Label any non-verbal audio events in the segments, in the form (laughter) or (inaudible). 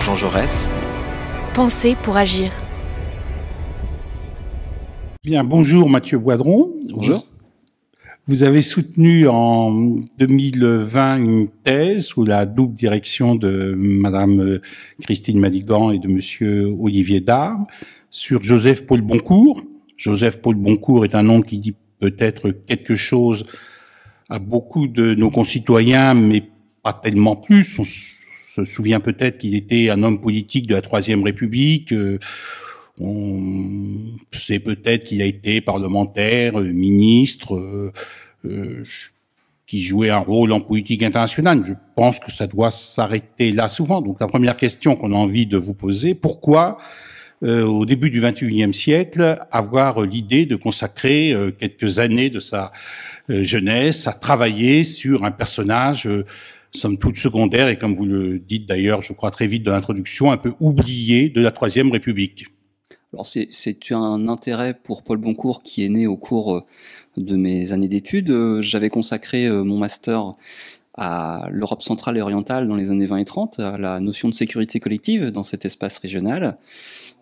Jean Jaurès. Pensez pour agir. Bien, bonjour Mathieu Boidron. Bonjour. Vous avez soutenu en 2020 une thèse sous la double direction de Madame Christine Madigan et de Monsieur Olivier Dard sur Joseph Paul Boncourt. Joseph Paul Boncourt est un nom qui dit peut-être quelque chose à beaucoup de nos concitoyens, mais pas tellement plus se souvient peut-être qu'il était un homme politique de la Troisième République. Euh, on sait peut-être qu'il a été parlementaire, euh, ministre, euh, qui jouait un rôle en politique internationale. Je pense que ça doit s'arrêter là souvent. Donc la première question qu'on a envie de vous poser, pourquoi au début du XXIe siècle, avoir l'idée de consacrer quelques années de sa jeunesse à travailler sur un personnage somme toute secondaire et comme vous le dites d'ailleurs, je crois très vite dans l'introduction, un peu oubliée de la Troisième République. Alors c'est un intérêt pour Paul Boncourt qui est né au cours euh, de mes années d'études. Euh, j'avais consacré euh, mon master à l'Europe centrale et orientale dans les années 20 et 30, à la notion de sécurité collective dans cet espace régional.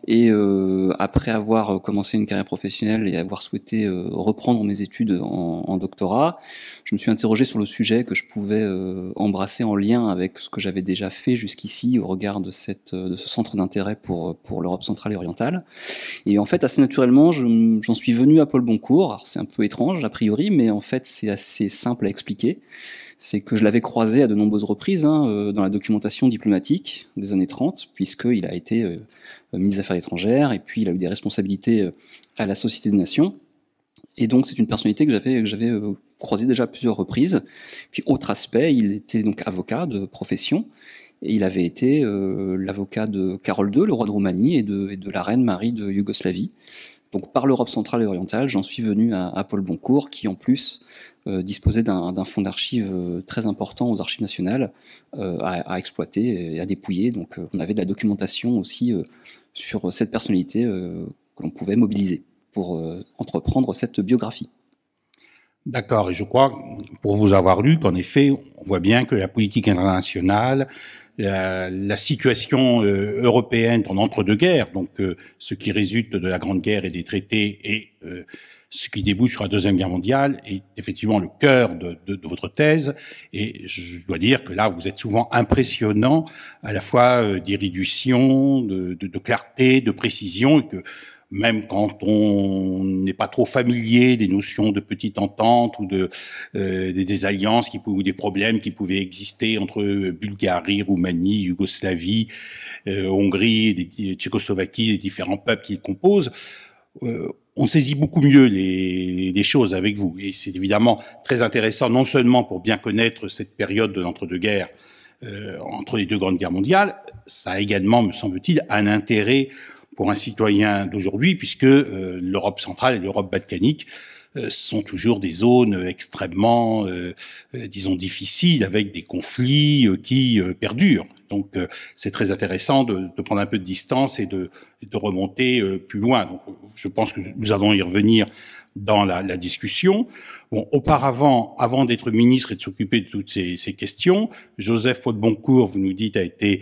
Et euh, après avoir euh, commencé une carrière professionnelle et avoir souhaité euh, reprendre mes études en, en, doctorat, je me suis interrogé sur le sujet que je pouvais euh, embrasser en lien avec ce que j'avais déjà fait jusqu'ici au regard de, cette, euh, de ce centre d'intérêt pour, pour l'Europe centrale et orientale. Et en fait, assez naturellement, j'en suis venu à Paul Boncourt. C'est un peu étrange a priori, mais en fait, c'est assez simple à expliquer c'est que je l'avais croisé à de nombreuses reprises hein, dans la documentation diplomatique des années 30, puisqu'il a été euh, ministre des Affaires étrangères, et puis il a eu des responsabilités euh, à la Société des Nations. Et donc c'est une personnalité que j'avais que j'avais euh, croisé déjà à plusieurs reprises. Puis autre aspect, il était donc avocat de profession et il avait été l'avocat de Carole II, le roi de Roumanie et de, la reine Marie de Yougoslavie. Donc par l'Europe centrale et orientale, j'en suis venu à, Paul Boncourt qui en plus disposait d'un fonds d'archives très important aux archives nationales à, exploiter et à dépouiller. Donc on avait de la documentation aussi sur euh, cette personnalité euh, que l'on pouvait mobiliser pour euh, entreprendre cette biographie. D'accord, et je crois, pour vous avoir lu, qu'en effet, on voit bien que la politique internationale, la, situation européenne en entre-deux-guerres, donc ce qui résulte de la Grande Guerre et des traités et ce qui débouche sur la Deuxième Guerre mondiale est effectivement le cœur de, de, de votre thèse. Et je dois dire que là, vous êtes souvent impressionnant, à la fois euh, d'irridution, de, de, clarté, de précision, et que même quand on n'est pas trop familier des notions de petite entente ou de euh, des, alliances qui ou des problèmes qui pouvaient exister entre euh, Bulgarie, Roumanie, Yougoslavie, Hongrie, Tchécoslovaquie, les différents peuples qui les composent on saisit beaucoup mieux les, choses avec vous. Et c'est évidemment très intéressant, non seulement pour bien connaître cette période de l'entre-deux-guerres, euh, entre les deux grandes guerres mondiales, ça a également, me semble-t-il, un intérêt pour un citoyen d'aujourd'hui, puisque euh, l'Europe centrale et l'Europe balkanique euh, sont toujours des zones extrêmement, euh, euh, disons, difficiles, avec des conflits qui perdurent. Donc c'est très intéressant de, de, prendre un peu de distance et de, de remonter plus loin. Donc, je pense que nous allons y revenir dans la, la discussion. Bon, auparavant, avant d'être ministre et de s'occuper de toutes ces, ces questions, Joseph Boncourt, vous nous dites, a été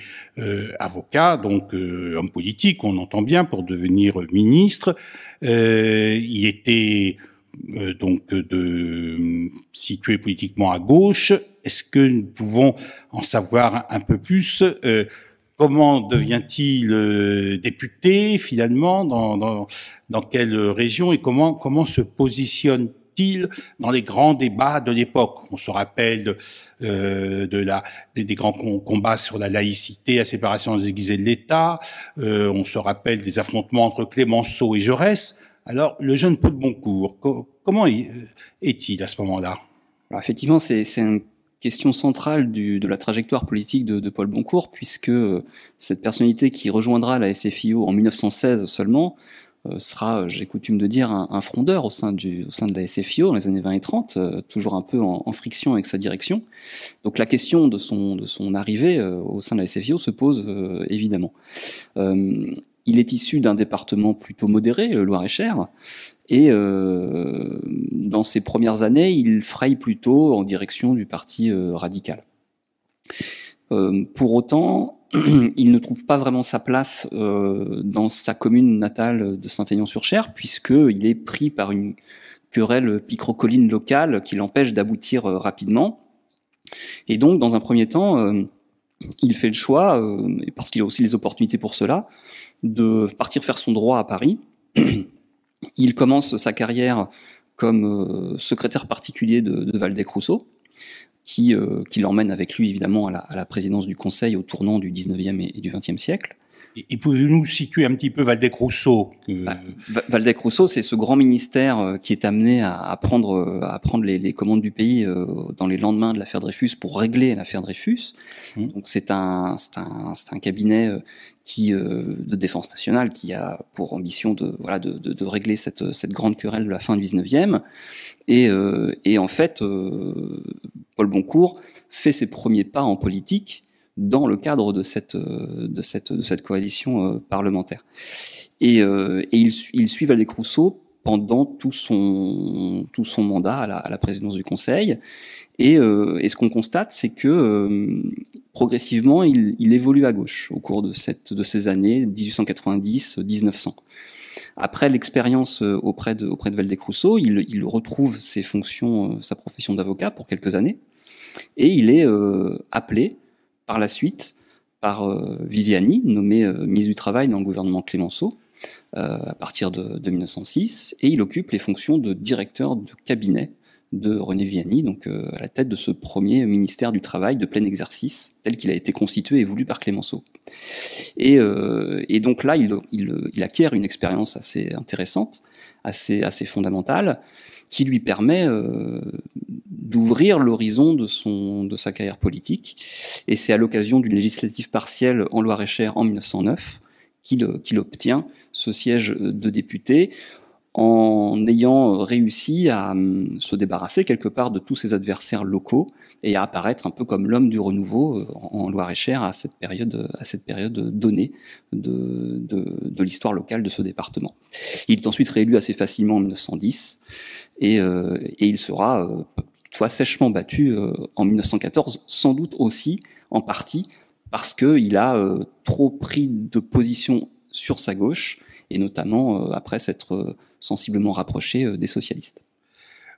avocat, donc euh, homme politique, on entend bien, pour devenir ministre. il était euh, donc euh, de euh, situé politiquement à gauche. Est-ce que nous pouvons en savoir un peu plus Comment devient-il député finalement dans, dans, dans, quelle région et comment comment se positionne-t-il dans les grands débats de l'époque On se rappelle de la des, grands combats sur la laïcité, la séparation des aiguisés de l'État. on se rappelle des affrontements entre Clémenceau et Jaurès alors, le jeune Paul Boncourt, comment euh, est-il à ce moment-là effectivement, c'est une question centrale de la trajectoire politique de, Paul Boncourt, puisque euh, cette personnalité qui rejoindra la SFIO en 1916 seulement euh, sera, j'ai coutume de dire, un, frondeur au sein, du, au sein de la SFIO dans les années 20 et 30, toujours un peu en, friction avec sa direction. Donc la question de son, de son arrivée au sein de la SFIO se pose évidemment il est issu d'un département plutôt modéré, le Loir-et-Cher, et euh, dans ses premières années, il fraye plutôt en direction du parti euh, radical. Euh, pour autant, (clears throat) il ne trouve pas vraiment sa place dans sa commune natale de Saint-Aignan-sur-Cher, puisqu'il est pris par une querelle picrocolline locale qui l'empêche d'aboutir rapidement. Et donc, dans un premier temps, il fait le choix, parce qu'il a aussi les opportunités pour cela, de partir faire son droit à Paris. (clears throat) Il commence sa carrière comme euh, secrétaire particulier de, de Valdec-Rousseau, qui, euh, qui l'emmène avec lui évidemment à la, présidence du Conseil au tournant du 19e et, du 20e siècle. Et, pouvez-vous nous situer un petit peu Valdec-Rousseau bah, Valdec-Rousseau, c'est ce grand ministère euh, qui est amené à, prendre, à prendre les, commandes du pays dans les lendemains de l'affaire Dreyfus pour régler l'affaire Dreyfus. Mmh. Donc c'est un, un, un cabinet qui euh, de défense nationale qui a pour ambition de voilà de, régler cette, cette grande querelle de la fin du 19e et, euh, et en fait euh, Paul Boncourt fait ses premiers pas en politique dans le cadre de cette de cette de cette coalition parlementaire et, et il, il suit Valdez Rousseau pendant tout son tout son mandat à la présidence du Conseil euh, et, ce qu'on constate, c'est que euh, progressivement, il, évolue à gauche au cours de, cette, de ces années 1890-1900. Après l'expérience euh, auprès de, auprès de valdez il, retrouve ses fonctions, sa profession d'avocat pour quelques années, et il est appelé par la suite par Viviani, nommé ministre du Travail dans le gouvernement Clémenceau, à partir de, 1906, et il occupe les fonctions de directeur de cabinet de René Viani, donc euh, à la tête de ce premier ministère du Travail de plein exercice, tel qu'il a été constitué et voulu par Clémenceau. Et, euh, donc là, il, acquiert une expérience assez intéressante, assez, assez fondamentale, qui lui permet euh, d'ouvrir l'horizon de, sa carrière politique. Et c'est à l'occasion d'une législative partielle en Loire-et-Cher en 1909 qu'il obtient ce siège de député en ayant euh, réussi à hum, se débarrasser quelque part de tous ses adversaires locaux et à apparaître un peu comme l'homme du renouveau euh, en Loire-et-Cher à cette période, euh, à cette période donnée de, de, de l'histoire locale de ce département. Il est ensuite réélu assez facilement en 1910 et, et il sera euh, toutefois sèchement battu en 1914, sans doute aussi en partie parce qu'il a trop pris de position sur sa gauche et notamment après s'être sensiblement rapproché euh, des socialistes.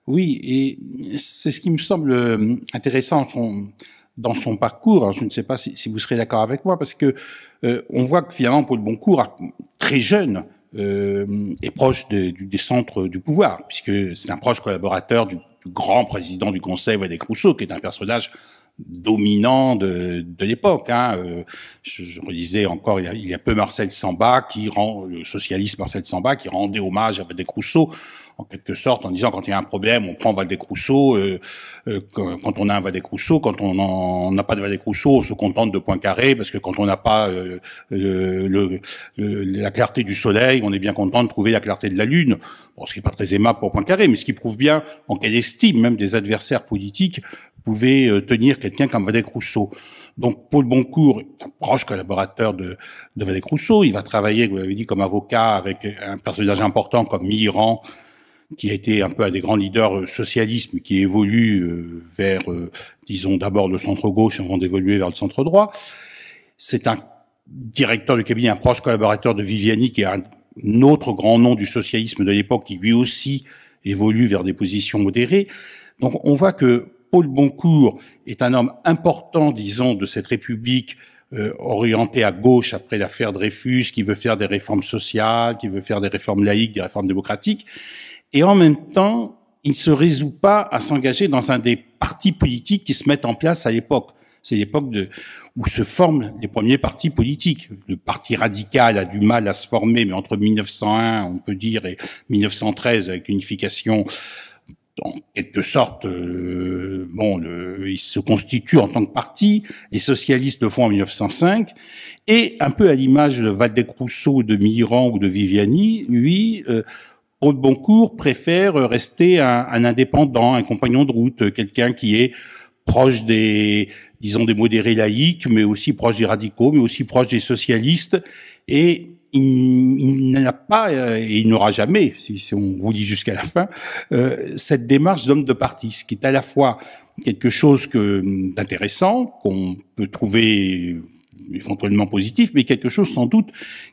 Oui, et c'est ce qui me semble euh, intéressant dans son, dans son parcours. je ne sais pas si, vous serez d'accord avec moi, parce que euh, on voit que finalement Paul Boncourt, très jeune, euh, est proche du, des centres du pouvoir, puisque c'est un proche collaborateur du, grand président du Conseil, Giscard Rousseau, qui est un personnage dominant de, l'époque. Hein. Euh, je, je, encore il y, a, peu Marcel Samba qui rend le socialiste Marcel Samba qui rendait hommage à des Rousseau en quelque sorte, en disant quand il y a un problème, on prend Valdez-Crousseau, Euh, euh quand on a un Valdez-Crousseau, quand on n'a pas de Valdez-Crousseau, on se contente de Poincaré parce que quand on n'a pas euh, le, la clarté du soleil, on est bien content de trouver la clarté de la lune. Bon, ce qui n'est pas très aimable pour Poincaré, mais ce qui prouve bien en quelle estime même des adversaires politiques pouvaient euh, tenir quelqu'un comme Valdez-Crousseau. Donc Paul Boncourt, proche collaborateur de, de Valdez il va travailler, vous l'avez dit, comme avocat avec un personnage important comme Mirand qui a été un peu un des grands leaders euh, socialistes, qui évolue euh, vers, euh, disons, d'abord le centre-gauche avant d'évoluer vers le centre-droit. C'est un directeur de cabinet, un proche collaborateur de Viviani, qui est un, autre grand nom du socialisme de l'époque, qui lui aussi évolue vers des positions modérées. Donc on voit que Paul Boncourt est un homme important, disons, de cette République orientée à gauche après l'affaire Dreyfus, qui veut faire des réformes sociales, qui veut faire des réformes laïques, des réformes démocratiques, et en même temps, il ne se résout pas à s'engager dans un des partis politiques qui se mettent en place à l'époque. C'est l'époque de, où se forment les premiers partis politiques. Le parti radical a du mal à se former, mais entre 1901, on peut dire, et 1913, avec l'unification, en quelque sorte, euh, bon, il se constitue en tant que parti. Les socialistes le font en 1905, et un peu à l'image de Valdec Rousseau, de Mirand ou de Viviani, lui. Euh, Paul Boncourt préfère rester un, indépendant, un compagnon de route, quelqu'un qui est proche des, disons, des modérés laïcs, mais aussi proche des radicaux, mais aussi proche des socialistes. Et il, n'a pas, euh, et il n'aura jamais, si, on vous dit jusqu'à la fin, euh, cette démarche d'homme de parti, ce qui est à la fois quelque chose que, d'intéressant, qu'on peut trouver éventuellement positif, mais quelque chose sans doute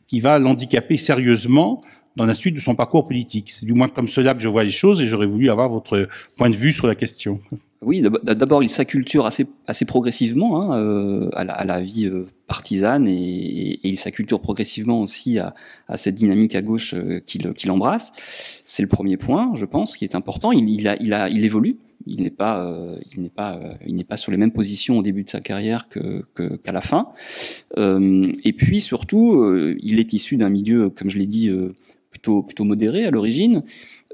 qui va l'handicaper sérieusement dans la suite de son parcours politique. C'est du moins comme cela que je vois les choses et j'aurais voulu avoir votre point de vue sur la question. Oui, d'abord, il s'acculture assez, assez progressivement hein, euh, à, la, à, la, vie euh, partisane et, et il s'acculture progressivement aussi à, à, cette dynamique à gauche euh, qu'il embrasse. C'est le premier point, je pense, qui est important. Il, il, a, il, a, il évolue. Il n'est pas, il n'est pas, il n'est pas sur les mêmes positions au début de sa carrière que qu'à la fin. et puis surtout, il est issu d'un milieu, comme je l'ai dit, plutôt plutôt modéré à l'origine.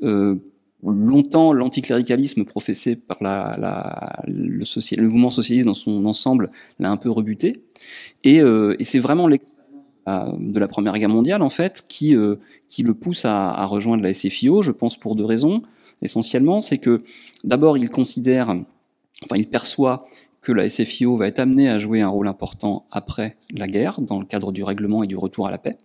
Euh, longtemps, l'anticléricalisme professé par la, la le, social, le, mouvement socialiste dans son ensemble l'a un peu rebuté. Et, euh, et c'est vraiment l'expérience euh, de la Première Guerre mondiale, en fait, qui, euh, qui le pousse à, à, rejoindre la SFIO, je pense pour deux raisons. Essentiellement, c'est que d'abord, il considère, enfin, il perçoit que la SFIO va être amenée à jouer un rôle important après la guerre, dans le cadre du règlement et du retour à la paix.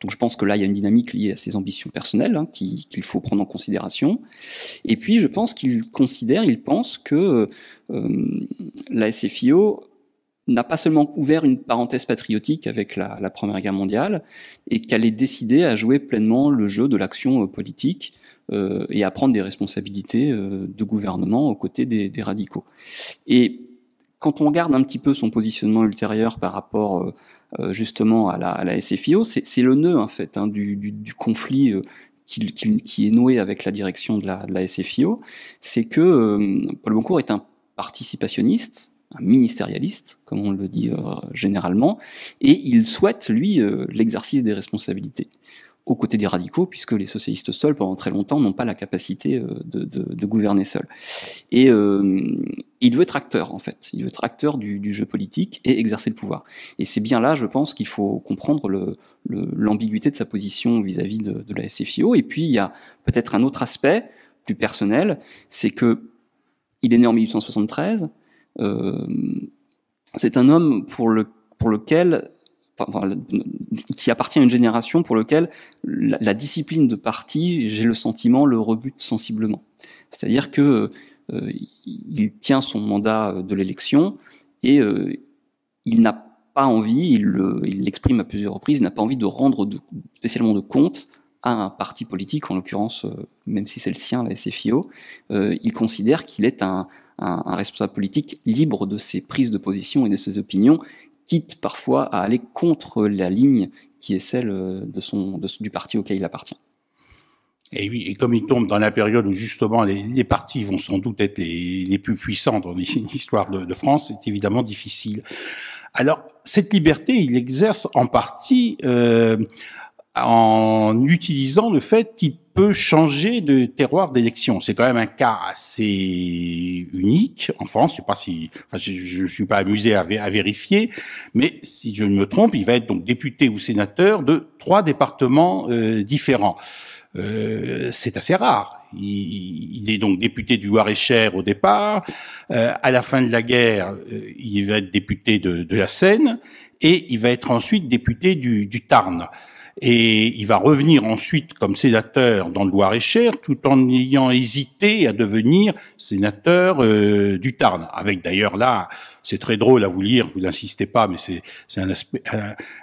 Donc je pense que là, il y a une dynamique liée à ses ambitions personnelles hein, qu'il faut prendre en considération. Et puis je pense qu'il considère, il pense que euh, la SFIO n'a pas seulement ouvert une parenthèse patriotique avec la, Première Guerre mondiale, et qu'elle est décidée à jouer pleinement le jeu de l'action euh, politique euh, et à prendre des responsabilités de gouvernement aux côtés des, des radicaux. Et quand on regarde un petit peu son positionnement ultérieur par rapport euh, euh, justement à la, SFIO, c'est le nœud en fait hein, du, conflit euh, qui, est noué avec la direction de la, SFIO, c'est que Paul Boncourt est un participationniste, un ministérialiste, comme on le dit généralement, et il souhaite, lui, l'exercice des responsabilités aux côtés des radicaux, puisque les socialistes seuls, pendant très longtemps, n'ont pas la capacité euh, de, de, de gouverner seuls. Et euh, il veut être acteur, en fait. Il veut être acteur du, du jeu politique et exercer le pouvoir. Et c'est bien là, je pense, qu'il faut comprendre l'ambiguïté le, l'ambiguïté de sa position vis-à-vis -vis de, de, la SFIO. Et puis, il y a peut-être un autre aspect, plus personnel, c'est que il est né en 1873. Euh, c'est un homme pour, le, pour lequel qui appartient à une génération pour laquelle la, discipline de parti, j'ai le sentiment, le rebute sensiblement. C'est-à-dire que euh, il tient son mandat euh, de l'élection et euh, il n'a pas envie, il l'exprime à plusieurs reprises, il n'a pas envie de rendre spécialement de compte à un parti politique, en l'occurrence, même si c'est le sien, la SFIO, il considère qu'il est un, un, responsable politique libre de ses prises de position et de ses opinions, quitte parfois à aller contre la ligne qui est celle euh, de son, du parti auquel il appartient. Et oui, et comme il tombe dans la période où justement les, partis vont sans doute être les, les plus puissants dans l'histoire (laughs) de, de France, c'est évidemment difficile. Alors, cette liberté, il exerce en partie euh, en utilisant le fait qu'il peut changer de terroir d'élection. C'est quand même un cas assez unique en France. Je pas si, je, ne suis pas amusé à, vérifier, mais si je ne me trompe, il va être donc député ou sénateur de trois départements euh, différents. Euh, c'est assez rare. Il, est donc député du Loir-et-Cher au départ. Euh, à la fin de la guerre, euh, il va être député de, la Seine et il va être ensuite député du, du Tarn et il va revenir ensuite comme sénateur dans le Loir-et-Cher, tout en ayant hésité à devenir sénateur euh, du Tarn, avec d'ailleurs là c'est très drôle à vous lire, vous n'insistez pas, mais c'est un,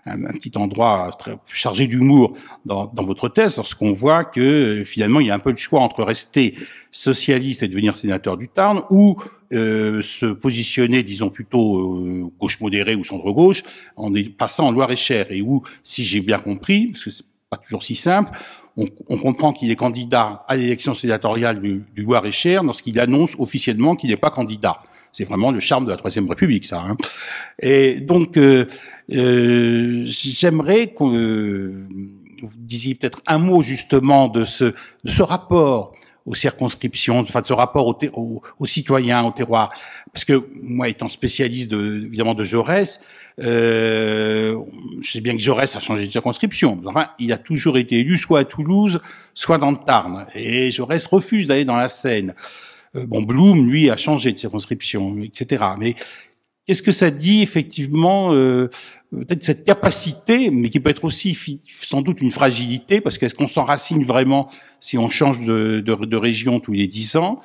un, petit endroit chargé d'humour dans, votre thèse, lorsqu'on voit que euh, finalement il y a un peu de choix entre rester socialiste et devenir sénateur du Tarn, ou euh, se positionner, disons plutôt euh, gauche modérée ou centre gauche, en passant en Loire-et-Cher, et où, si j'ai bien compris, parce que c'est pas toujours si simple, on, comprend qu'il est candidat à l'élection sénatoriale du, du Loir-et-Cher lorsqu'il annonce officiellement qu'il n'est pas candidat. C'est vraiment le charme de la Troisième République, ça. Hein. Et donc, euh, euh, j'aimerais que vous disiez peut-être un mot justement de ce, ce rapport aux circonscriptions, enfin de ce rapport aux, aux, aux, citoyens, au Parce que moi, étant spécialiste de, évidemment de Jaurès, euh, je sais bien que Jaurès a changé de circonscription. Enfin, il a toujours été élu soit à Toulouse, soit dans le Tarn. Et Jaurès refuse d'aller dans la Seine. Euh, bon, Bloom, lui, a changé de circonscription, etc. Mais qu'est-ce que ça dit effectivement euh, peut-être cette capacité, mais qui peut être aussi sans doute une fragilité, parce qu'est-ce qu'on s'enracine vraiment si on change de, région tous les dix ans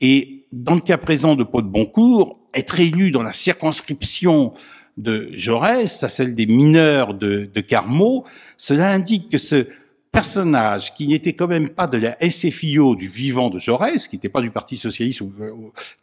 Et dans le cas présent de Pau de Boncourt, être élu dans la circonscription de Jaurès, à celle des mineurs de, de Carmaux, cela indique que ce, personnage qui n'était quand même pas de la SFIO du vivant de Jaurès, qui n'était pas du Parti socialiste euh,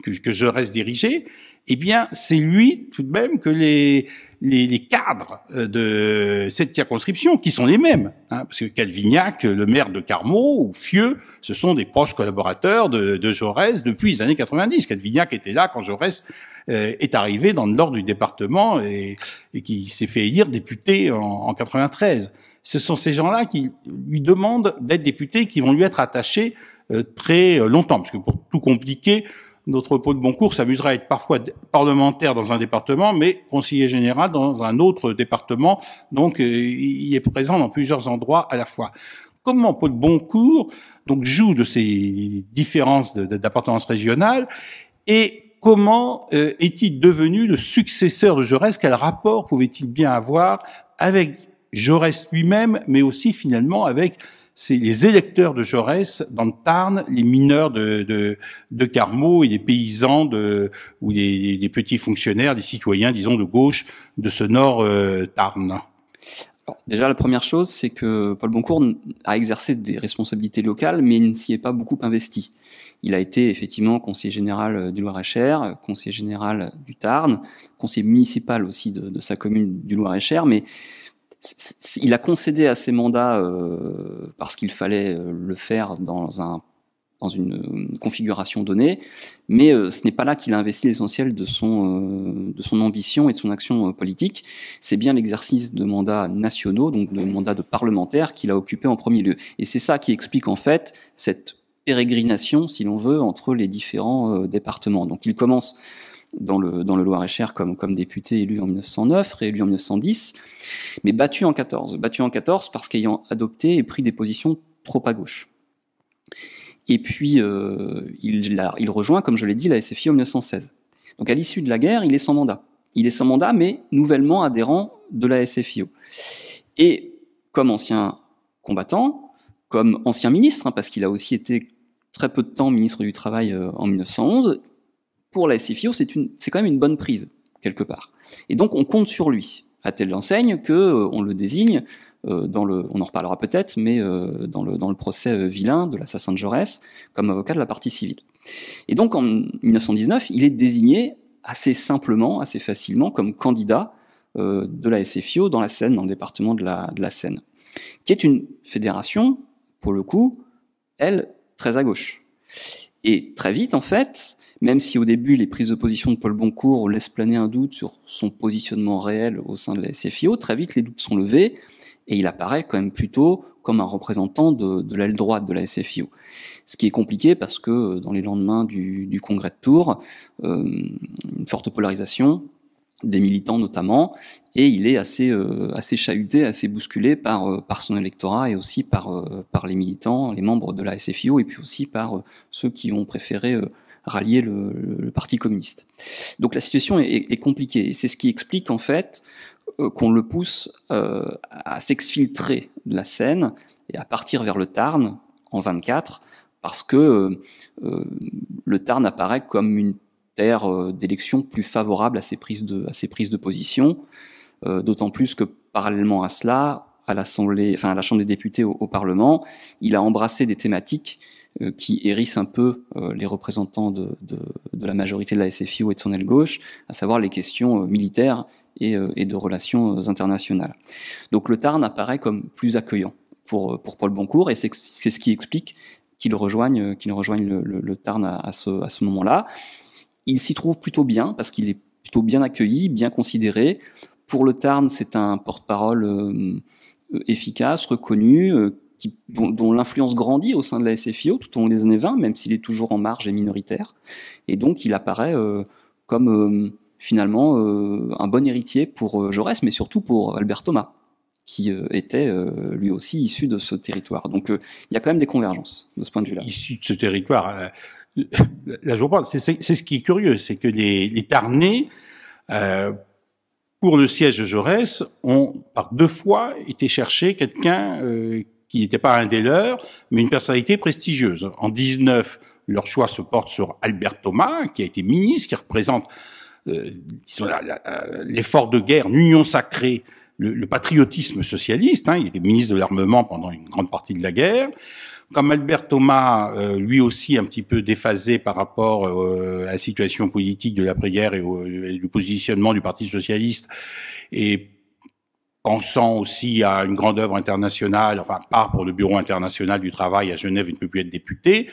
que, Jaurès dirigeait, eh bien, c'est lui tout de même que les, les, les, cadres euh, de cette circonscription, qui sont les mêmes, hein, parce que Calvignac, le maire de Carmaux ou Fieux, ce sont des proches collaborateurs de, de Jaurès depuis les années 90. Calvignac était là quand Jaurès euh, est arrivé dans le nord du département et, et qui s'est fait élire député en, en 93 ce sont ces gens-là qui lui demandent d'être député, qui vont lui être attachés euh, très euh, longtemps, parce que pour tout compliquer, notre Paul Boncourt s'amusera à être parfois parlementaire dans un département, mais conseiller général dans un autre département, donc euh, il est présent dans plusieurs endroits à la fois. Comment Paul Boncourt donc joue de ces différences d'appartenance régionale et comment est-il devenu le successeur de Jaurès Quel rapport pouvait-il bien avoir avec Jaurès lui-même, mais aussi finalement avec les électeurs de Jaurès dans le Tarn, les mineurs de, de, de Carmaux et les paysans de, ou les, petits fonctionnaires, les citoyens, disons, de gauche de ce nord euh, Tarn. Alors, déjà, la première chose, c'est que Paul Boncourt a exercé des responsabilités locales, mais il ne s'y est pas beaucoup investi. Il a été effectivement conseiller général euh, du Loir-et-Cher, euh, conseiller général du Tarn, conseiller municipal aussi de, de sa commune du Loir-et-Cher, mais il a concédé à ses mandats euh, parce qu'il fallait euh, le faire dans un dans une configuration donnée, mais euh, ce n'est pas là qu'il a investi l'essentiel de son de son ambition et de son action politique. C'est bien l'exercice de mandats nationaux, donc de mandats de parlementaire, qu'il a occupé en premier lieu. Et c'est ça qui explique en fait cette pérégrination, si l'on veut, entre les différents départements. Donc il commence dans le, dans Loir-et-Cher comme, député élu en 1909, réélu en 1910, mais battu en 14. Battu en 14 parce qu'ayant adopté et pris des positions trop à gauche. Et puis, euh, il, rejoint, comme je l'ai dit, la SFIO en 1916. Donc, à l'issue de la guerre, il est sans mandat. Il est sans mandat, mais nouvellement adhérent de la SFIO. Et comme ancien combattant, comme ancien ministre, hein, parce qu'il a aussi été très peu de temps ministre du Travail euh, en 1911, pour la SFIO, c'est quand même une bonne prise, quelque part. Et donc, on compte sur lui, à telle enseigne que euh, on le désigne, euh, dans le, on en reparlera peut-être, mais euh, dans, le, dans le procès vilain de l'assassin de Jaurès, comme avocat de la partie civile. Et donc, en 1919, il est désigné assez simplement, assez facilement, comme candidat de la SFIO dans la Seine, dans le département de la, de la Seine, qui est une fédération, pour le coup, elle, très à gauche. Et très vite, en fait, même si au début les prises de position de Paul Boncourt laissent planer un doute sur son positionnement réel au sein de la SFIO, très vite les doutes sont levés et il apparaît quand même plutôt comme un représentant de, l'aile droite de la SFIO. Ce qui est compliqué parce que euh, dans les lendemains du, congrès de Tours, euh, une forte polarisation des militants notamment, et il est assez euh, assez chahuté, assez bousculé par par son électorat et aussi par par les militants, les membres de la SFIO et puis aussi par ceux qui ont préféré rallier le, Parti communiste. Donc la situation est, est compliquée, et c'est ce qui explique en fait euh, qu'on le pousse euh, à s'exfiltrer de la Seine et à partir vers le Tarn en 24, parce que euh, le Tarn apparaît comme une terre d'élection plus favorable à ses prises de, à ses prises de position, d'autant plus que parallèlement à cela, à l'Assemblée, enfin à la Chambre des députés au, Parlement, il a embrassé des thématiques euh, qui hérissent un peu euh, les représentants de, de, de, la majorité de la SFIO et de son aile gauche, à savoir les questions euh, militaires et, et de relations internationales. Donc le Tarn apparaît comme plus accueillant pour, pour Paul Boncourt, et c'est ce qui explique qu'il rejoigne, qu'il rejoigne le, le, le, Tarn à, ce, à ce moment-là. Il s'y trouve plutôt bien, parce qu'il est plutôt bien accueilli, bien considéré. Pour le Tarn, c'est un porte-parole efficace, reconnu, dont, l'influence grandit au sein de la SFIO tout au long des années 20, même s'il est toujours en marge et minoritaire. Et donc il apparaît euh, comme euh, finalement euh, un bon héritier pour Jaurès, mais surtout pour Albert Thomas, qui était lui aussi issu de ce territoire. Donc il y a quand même des convergences de ce point de vue-là. Issu de ce territoire, là je c'est ce qui est curieux, c'est que les, les Tarnais pour le siège de Jaurès, ont par deux fois été chercher quelqu'un qui n'était pas un des leurs, mais une personnalité prestigieuse. En 19, leur choix se porte sur Albert Thomas, qui a été ministre, qui représente euh, euh, l'effort de guerre, l'union sacrée, le, patriotisme socialiste. Hein, il était ministre de l'armement pendant une grande partie de la guerre. Comme Albert Thomas, euh, lui aussi un petit peu déphasé par rapport à la situation politique de l'après-guerre et, et, positionnement du Parti socialiste, et pensant aussi à une grande œuvre internationale, enfin, part pour le Bureau international du travail à Genève, il ne peut plus être député.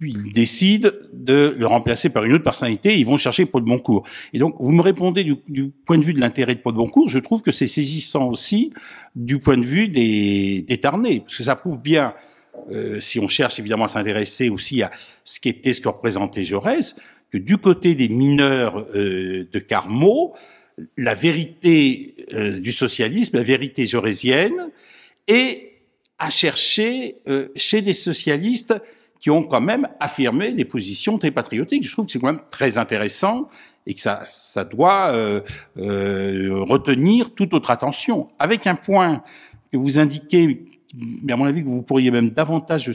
il puis, de le remplacer par une autre personnalité. ils vont chercher Paul Boncourt. Et donc, vous me répondez du, point de vue de l'intérêt de Paul Boncourt. Je trouve que c'est saisissant aussi du point de vue des, des parce que ça prouve bien, euh, si on cherche évidemment à s'intéresser aussi à ce qu'était, ce que représentait Jaurès, que du côté des mineurs euh, de Carmo, la vérité euh, du socialisme, la vérité jorésienne, et à chercher euh, chez des socialistes qui ont quand même affirmé des positions très patriotiques. Je trouve que c'est quand même très intéressant et que ça, ça doit euh, retenir toute autre attention. Avec un point que vous indiquez, mais à mon avis que vous pourriez même davantage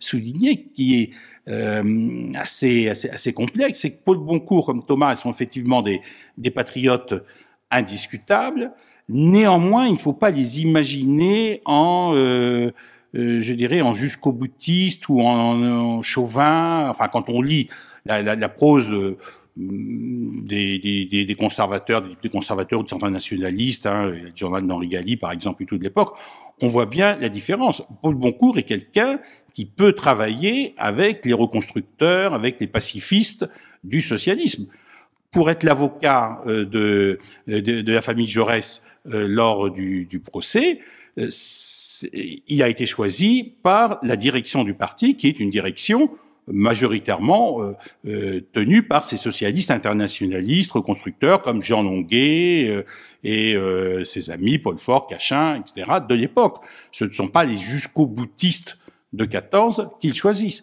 souligner, qui est euh, assez, assez, assez complexe. C'est que Paul Boncourt comme Thomas sont effectivement des, des patriotes indiscutables. Néanmoins, il ne faut pas les imaginer en, euh, euh, je dirais, en jusqu'au boutiste ou en, chauvin. Enfin, quand on lit la, la, prose euh, des, conservateurs, des, conservateurs ou de certains nationalistes, hein, le journal d'Henri Galli, par exemple, tout de l'époque, on voit bien la différence. Paul Boncourt est quelqu'un qui peut travailler avec les reconstructeurs, avec les pacifistes du socialisme. Pour être l'avocat euh, euh, de, la famille Jaurès euh, lors du, du procès, il a été choisi par la direction du parti, qui est une direction majoritairement euh, euh, tenu par ces socialistes internationalistes, reconstructeurs comme Jean Longuet euh, et ses amis Paul Fort, Cachin, etc. de l'époque. Ce ne sont pas les jusqu'au boutistes de 14 qu'ils choisissent.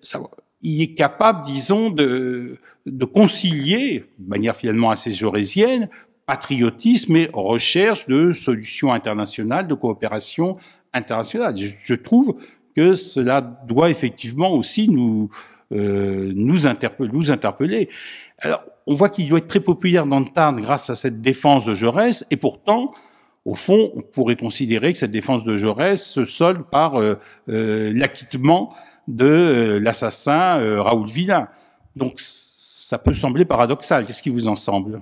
ça, il est capable, disons, de, de concilier, de manière finalement assez jaurésienne, patriotisme et recherche de solutions internationales, de coopération internationale. je trouve que cela doit effectivement aussi nous, euh, nous, interpeller, nous interpeller. Alors, on voit qu'il doit être très populaire dans le Tarn grâce à cette défense de Jaurès, et pourtant, au fond, on pourrait considérer que cette défense de Jaurès se solde par euh, euh, l'acquittement de l'assassin Raoul Villain. Donc, ça peut sembler paradoxal. Qu'est-ce qui vous en semble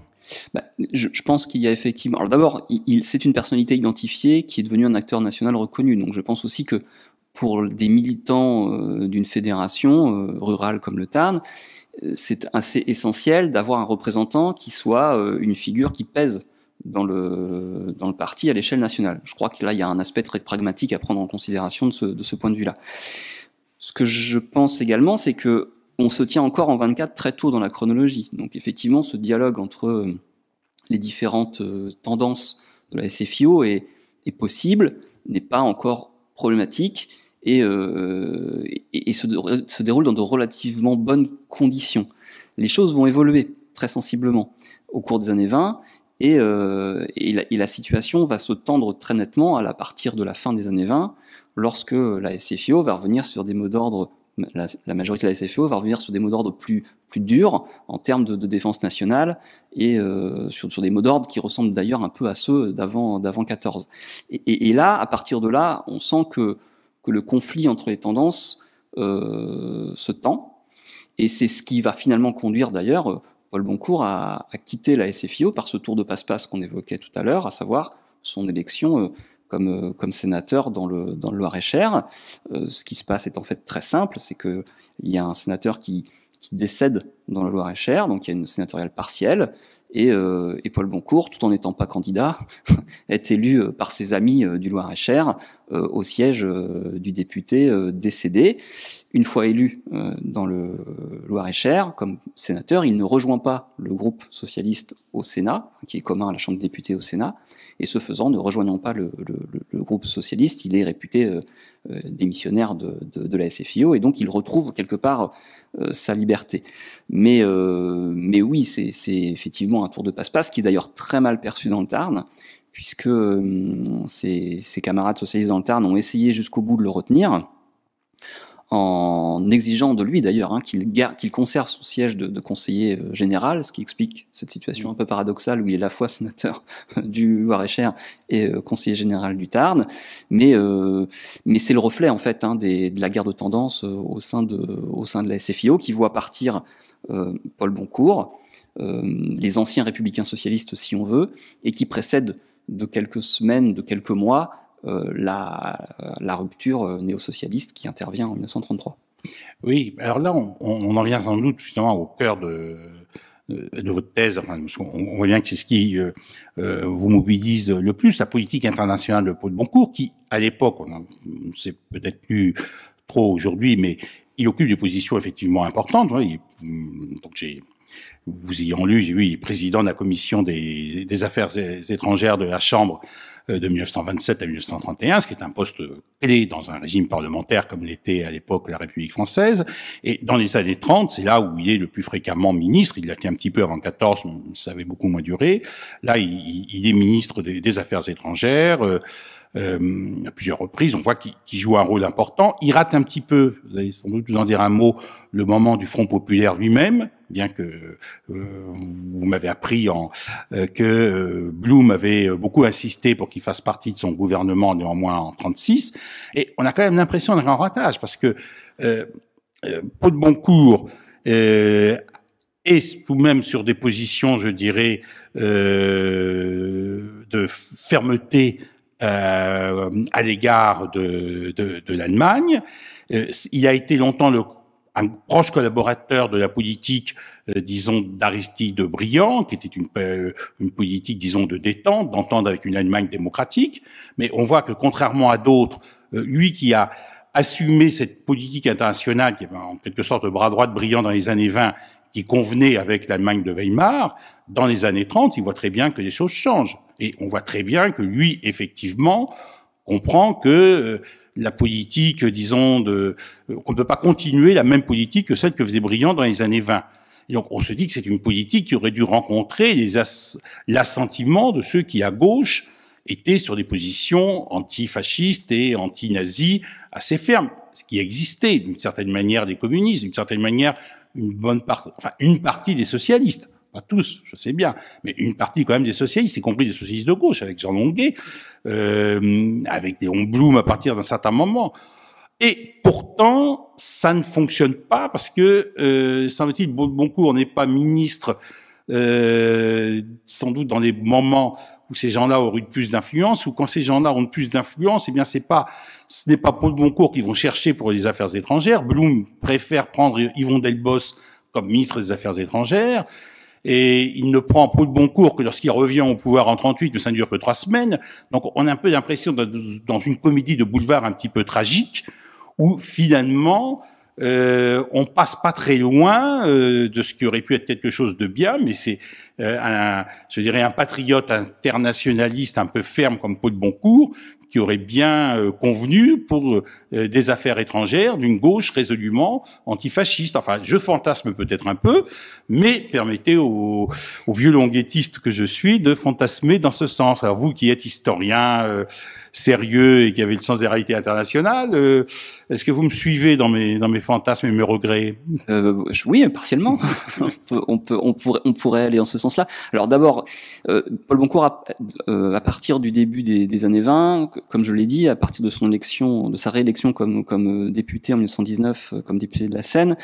bah, je, pense qu'il y a effectivement. Alors d'abord, c'est une personnalité identifiée qui est devenue un acteur national reconnu. Donc je pense aussi que pour des militants euh, d'une fédération euh, rurale comme le Tarn, euh, c'est assez essentiel d'avoir un représentant qui soit une figure qui pèse dans le, dans le parti à l'échelle nationale. Je crois que là, il y a un aspect très pragmatique à prendre en considération de ce, de ce point de vue-là. Ce que je pense également, c'est que on se tient encore en 24 très tôt dans la chronologie. Donc effectivement, ce dialogue entre les différentes tendances de la SFIO est, est possible, n'est pas encore problématique, et, euh, et, se, se, déroule dans de relativement bonnes conditions. Les choses vont évoluer très sensiblement au cours des années 20 et, euh, et la, la, situation va se tendre très nettement à la partir de la fin des années 20 lorsque la SFIO va revenir sur des mots d'ordre la, majorité de la SFIO va revenir sur des mots d'ordre plus, plus durs en termes de, de défense nationale et euh, sur, sur, des mots d'ordre qui ressemblent d'ailleurs un peu à ceux d'avant 14. Et, et, là, à partir de là, on sent que que le conflit entre les tendances euh, se tend. Et c'est ce qui va finalement conduire d'ailleurs euh, Paul Boncourt à, à, quitter la SFIO par ce tour de passe-passe qu'on évoquait tout à l'heure, à savoir son élection euh, comme, euh, comme, sénateur dans le, dans le Loir-et-Cher. ce qui se passe est en fait très simple, c'est qu'il y a un sénateur qui, qui décède dans le Loir-et-Cher, donc il y a une sénatoriale partielle, et, et Paul Boncourt, tout en n'étant pas candidat, (laughs) est élu par ses amis du Loir-et-Cher euh, au siège euh, du député euh, décédé. Une fois élu dans le Loir-et-Cher comme sénateur, il ne rejoint pas le groupe socialiste au Sénat, qui est commun à la Chambre des députés au Sénat, et ce faisant, ne rejoignant pas le, groupe socialiste, il est réputé démissionnaire de, la SFIO, et donc il retrouve quelque part sa liberté. Mais, mais oui, c'est effectivement un tour de passe-passe qui est d'ailleurs très mal perçu dans le Tarn, puisque euh, ses, camarades socialistes dans le Tarn ont essayé jusqu'au bout de le retenir en exigeant de lui d'ailleurs hein, qu'il conserve son siège de, conseiller euh, général, ce qui explique cette situation un peu paradoxale où il est à la fois sénateur (laughs) du Loir-et-Cher et euh, conseiller général du Tarn. Mais, mais c'est le reflet en fait hein, de la guerre de tendance au, sein de, au sein de la SFIO qui voit partir Paul Boncourt, les anciens républicains socialistes si on veut, et qui précède de quelques semaines, de quelques mois, euh, la, rupture euh, néo-socialiste qui intervient en 1933. Oui, alors là, on, en vient sans doute justement au cœur de, votre thèse, parce on voit bien que c'est ce qui euh, vous mobilise le plus, la politique internationale de Paul Boncourt, qui, à l'époque, on sait peut-être plus trop aujourd'hui, mais il occupe des positions effectivement importantes. Hein, donc j'ai vous ayant lu, j'ai est président de la commission des, des, affaires étrangères de la Chambre euh, de 1927 à 1931, ce qui est un poste clé dans un régime parlementaire comme l'était à l'époque la République française. Et dans les années 30, c'est là où il est le plus fréquemment ministre. Il l'a été un petit peu avant 14, ça avait beaucoup moins duré. Là, il, est ministre des, des Affaires étrangères. Euh, euh, à plusieurs reprises. On voit qu'il joue un rôle important. Il rate un petit peu, vous allez sans doute vous en dire un mot, le moment du Front populaire lui-même, bien que euh, vous m'avez appris en, euh, que euh, Blum avait euh, beaucoup insisté pour qu'il fasse partie de son gouvernement néanmoins en 36. Et on a quand même l'impression d'un grand ratage parce que euh, de Boncourt euh, est tout même sur des positions, je dirais, de fermeté à l'égard de, de, de l'Allemagne. il a été longtemps le un proche collaborateur de la politique, euh, disons, d'Aristide Briand, qui était une, euh, une politique, disons, de détente, d'entente avec une Allemagne démocratique. Mais on voit que, contrairement à d'autres, euh, lui qui a assumé cette politique internationale, qui est en quelque sorte le bras droit de Briand dans les années 20, qui convenait avec l'Allemagne de Weimar, dans les années 30, il voit très bien que les choses changent. Et on voit très bien que lui, effectivement, comprend que la politique, disons, de, ne peut pas continuer la même politique que celle que faisait Briand dans les années 20. donc, on se dit que c'est une politique qui aurait dû rencontrer l'assentiment de ceux qui, à gauche, étaient sur des positions antifascistes et anti-nazis assez fermes, ce qui existait d'une certaine manière des communistes, d'une certaine manière une bonne part, enfin une partie des socialistes pas tous, je sais bien, mais une partie quand même des socialistes, y compris des socialistes de gauche, avec Jean Longuet, euh, avec des Blum à partir d'un certain moment. Et pourtant, ça ne fonctionne pas parce que, euh, semble-t-il, Boncourt n'est pas ministre, euh, sans doute dans les moments où ces gens-là auraient eu plus d'influence, ou quand ces gens-là ont plus d'influence, eh bien, c'est pas, ce n'est pas Paul Boncourt qu'ils vont chercher pour les affaires étrangères. Blum préfère prendre Yvon Delbos comme ministre des Affaires étrangères et il ne prend plus de bon cours que lorsqu'il revient au pouvoir en 38, mais ça ne dure que trois semaines. Donc on a un peu l'impression dans une comédie de boulevard un petit peu tragique, où finalement euh, on passe pas très loin euh, de ce qui aurait pu être quelque chose de bien, mais c'est euh, un, je dirais, un patriote internationaliste un peu ferme comme Paul Boncourt qui aurait bien euh, convenu pour euh, des affaires étrangères d'une gauche résolument antifasciste. Enfin, je fantasme peut-être un peu, mais permettez aux, vieux longuettistes que je suis de fantasmer dans ce sens. Alors vous qui êtes historien, euh, sérieux et qui avait le sens des réalités internationales. Euh, Est-ce que vous me suivez dans mes dans mes fantasmes et mes regrets euh, Oui, partiellement. (laughs) on peut on pourrait on pourrait aller en ce sens-là. Alors d'abord, euh, Paul Boncourt euh, à partir du début des, années 20, comme je l'ai dit, à partir de son élection, de sa réélection comme comme député en 1919, comme député de la Seine,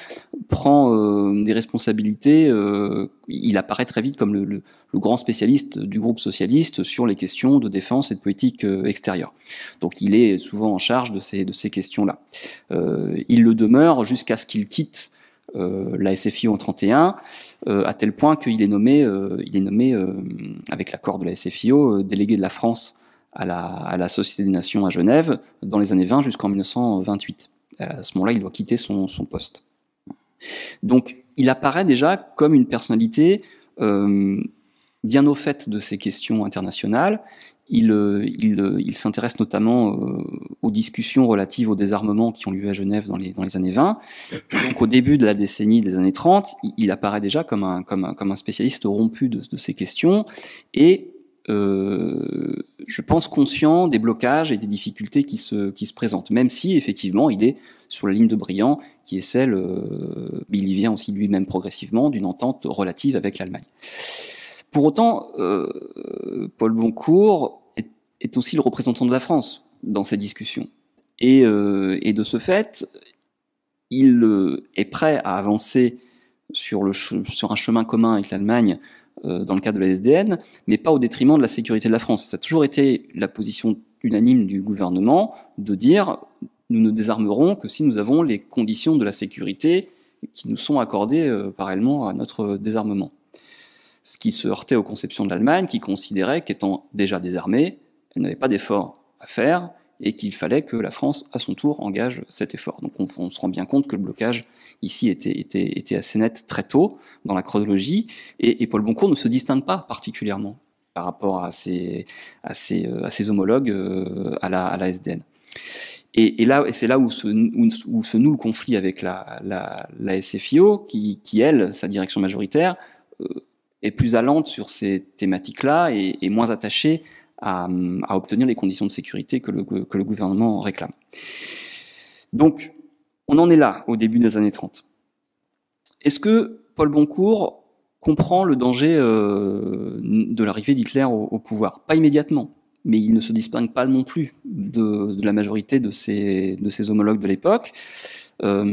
prend des responsabilités il apparaît très vite comme le, grand spécialiste du groupe socialiste sur les questions de défense et de politique euh, extérieure. Donc il est souvent en charge de ces, de ces questions-là. Euh, il le demeure jusqu'à ce qu'il quitte euh, la SFIO en 31, euh, à tel point qu'il est nommé, il est nommé avec l'accord de la SFIO, délégué de la France à la, Société des Nations à Genève dans les années 20 jusqu'en 1928. À ce moment-là, il doit quitter son, son poste. Donc, il apparaît déjà comme une personnalité euh, bien au fait de ces questions internationales. Il, euh, il, euh, il s'intéresse notamment euh, aux discussions relatives au désarmement qui ont lieu à Genève dans les, dans les années 20. Donc au début de la décennie des années 30, il, apparaît déjà comme un, comme comme un spécialiste rompu de, de ces questions. Et euh, je pense, conscient des blocages et des difficultés qui se, qui se présentent, même si effectivement il est sur la ligne de Briand, qui est celle, euh, il y vient aussi lui-même progressivement, d'une entente relative avec l'Allemagne. Pour autant, euh, Paul Boncourt est, aussi le représentant de la France dans cette discussion. Et, et de ce fait, il est prêt à avancer sur, le, sur un chemin commun avec l'Allemagne euh, dans le cadre de la SDN, mais pas au détriment de la sécurité de la France. Ça a toujours été la position unanime du gouvernement de dire nous ne désarmerons que si nous avons les conditions de la sécurité qui nous sont accordées euh, parallèlement à notre désarmement. Ce qui se heurtait aux conceptions de l'Allemagne, qui considérait qu'étant déjà désarmée, elle n'avait pas d'effort à faire et qu'il fallait que la France, à son tour, engage cet effort. Donc on, se rend bien compte que le blocage ici était, était, assez net très tôt dans la chronologie, et, Paul Boncourt ne se distingue pas particulièrement par rapport à ses, euh, homologues euh, à la, à la SDN. Et, là, et c'est là où se, noue le conflit avec la, SFIO, qui, elle, sa direction majoritaire, euh, est plus allante sur ces thématiques-là et, et, moins attachée à, obtenir les conditions de sécurité que le, gouvernement réclame. Donc, on en est là au début des années 30. Est-ce que Paul Boncourt comprend le danger euh, de l'arrivée d'Hitler au, pouvoir Pas immédiatement, mais il ne se distingue pas non plus de, la majorité de ses, de homologues de l'époque. Euh,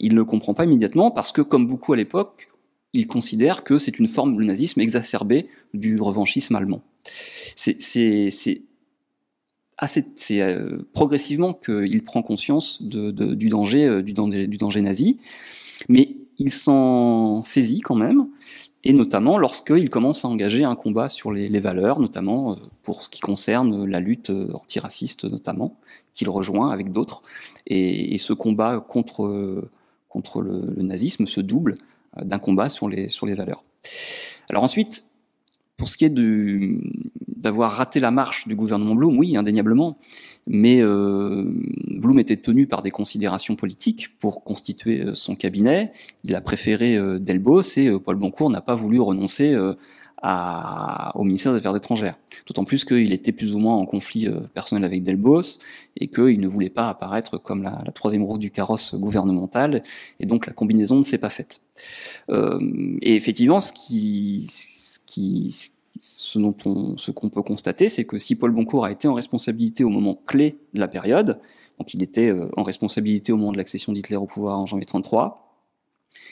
il ne le comprend pas immédiatement parce que, comme beaucoup à l'époque, il considère que c'est une forme, de nazisme, exacerbée du revanchisme allemand. C'est euh, progressivement qu'il prend conscience du, danger, euh, du, danger, du danger nazi, mais il s'en saisit quand même, et notamment lorsqu'il commence à engager un combat sur les, valeurs, notamment euh, pour ce qui concerne la lutte antiraciste, notamment, qu'il rejoint avec d'autres. Et, ce combat contre, contre le nazisme se double d'un combat sur les, sur les valeurs. Alors ensuite, pour ce qui est d'avoir raté la marche du gouvernement Blum, oui, indéniablement, mais euh, Blum était tenu par des considérations politiques pour constituer euh, son cabinet. Il a préféré euh, Delbos et Paul Boncourt n'a pas voulu renoncer à, au ministère des Affaires étrangères. D'autant plus qu'il était plus ou moins en conflit euh, personnel avec Delbos et qu'il ne voulait pas apparaître comme la, troisième roue du carrosse gouvernemental. Et donc la combinaison ne s'est pas faite. Euh, et effectivement, ce qui, qui, ce dont on, ce qu'on peut constater, c'est que si Paul Boncourt a été en responsabilité au moment clé de la période, donc il était euh, en responsabilité au moment de l'accession d'Hitler au pouvoir en janvier 33,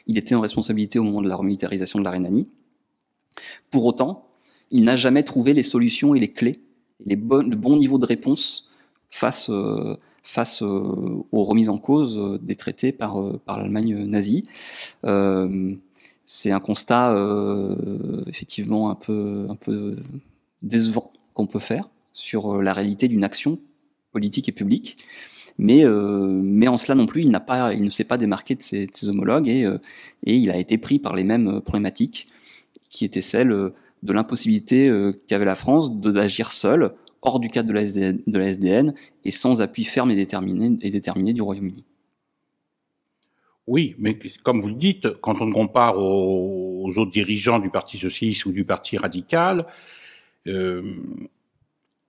il était en responsabilité au moment de la remilitarisation de la Rhénanie, pour autant, il n'a jamais trouvé les solutions et les clés, les le bon niveau de réponse face, euh, euh, aux remises en cause euh, des traités par, l'Allemagne nazie. c'est un constat effectivement un peu, un décevant qu'on peut faire sur la réalité d'une action politique et publique. Mais, en cela non plus, il, ne s'est pas démarqué de ses, homologues et, et il a été pris par les mêmes problématiques qui était celle euh, de l'impossibilité euh, qu'avait la France d'agir seule, hors du cadre de la, SDN, de SDN et sans appui ferme et déterminé, et déterminé du Royaume-Uni. Oui, mais comme vous le dites, quand on compare aux, autres dirigeants du Parti socialiste ou du Parti radical, euh,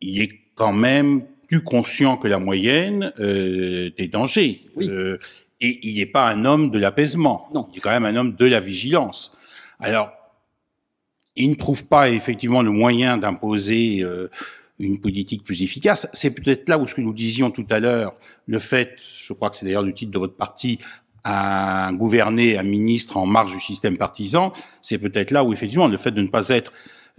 il est quand même plus conscient que la moyenne des dangers. et il n'est pas un homme de l'apaisement. Non. Il est quand même un homme de la vigilance. Alors, ils ne trouvent pas effectivement le moyen d'imposer euh, une politique plus efficace. C'est peut-être là où ce que nous disions tout à l'heure, le fait, je crois que c'est d'ailleurs le titre de votre parti, un gouverner, un ministre en marge du système partisan, c'est peut-être là où effectivement le fait de ne pas être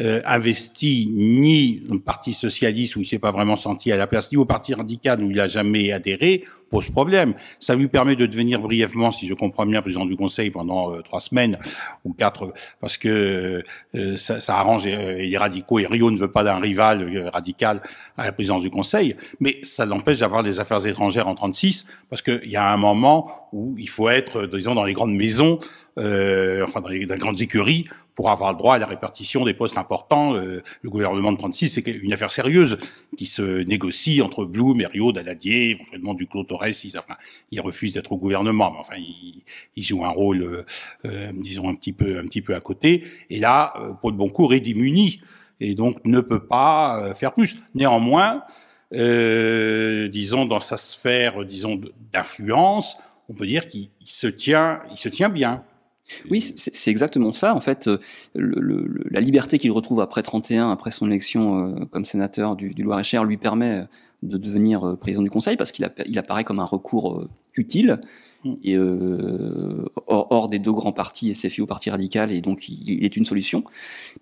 euh, investi ni au Parti socialiste où il s'est pas vraiment senti à la place, ni au Parti radical où il a jamais adhéré, pose problème. Ça lui permet de devenir brièvement, si je comprends bien, président du Conseil pendant euh, trois semaines ou quatre, parce que euh, ça, arrange euh, les radicaux et Rio ne veut pas d'un rival radical à la présidence du Conseil, mais ça l'empêche d'avoir des affaires étrangères en 36, parce qu'il y a un moment où il faut être, disons, dans les grandes maisons, enfin dans les grandes écuries, pour avoir le droit à la répartition des postes importants. Euh, le gouvernement de 36, c'est une affaire sérieuse qui se négocie entre Blum, Herriot, Daladier, éventuellement du Clos Torres. Ils, enfin, ils refusent d'être au gouvernement, mais enfin, ils, jouent un rôle, euh, euh, disons, un petit, peu, un petit peu à côté. Et là, Paul Boncourt est démuni et donc ne peut pas faire plus. Néanmoins, disons, dans sa sphère, disons, d'influence, on peut dire qu'il se tient, il se tient bien. Oui, c'est exactement ça. En fait, euh, la liberté qu'il retrouve après 31, après son élection euh, comme sénateur du, du Loir-et-Cher, lui permet euh, de devenir président du Conseil parce qu'il il apparaît comme un recours utile mm. et hors, des deux grands partis, SFI au Parti radical, et donc il, est une solution.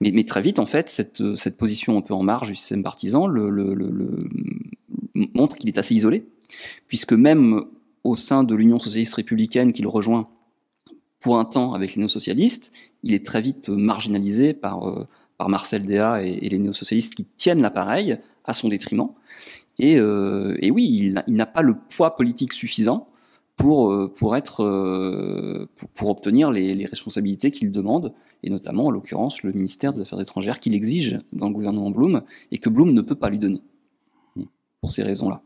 Mais, très vite, en fait, cette, cette position un peu en marge du système partisan le, montre qu'il est assez isolé, puisque même au sein de l'Union socialiste républicaine qu'il rejoint, pour un temps avec les néo-socialistes, il est très vite marginalisé par, euh, par Marcel Déa et, les néo-socialistes qui tiennent l'appareil à son détriment. Et, euh, oui, il, n'a pas le poids politique suffisant pour, euh, pour, être, pour, obtenir les, responsabilités qu'il demande, et notamment, en l'occurrence, le ministère des Affaires étrangères qu'il exige dans le gouvernement Blum, et que Blum ne peut pas lui donner, pour ces raisons-là.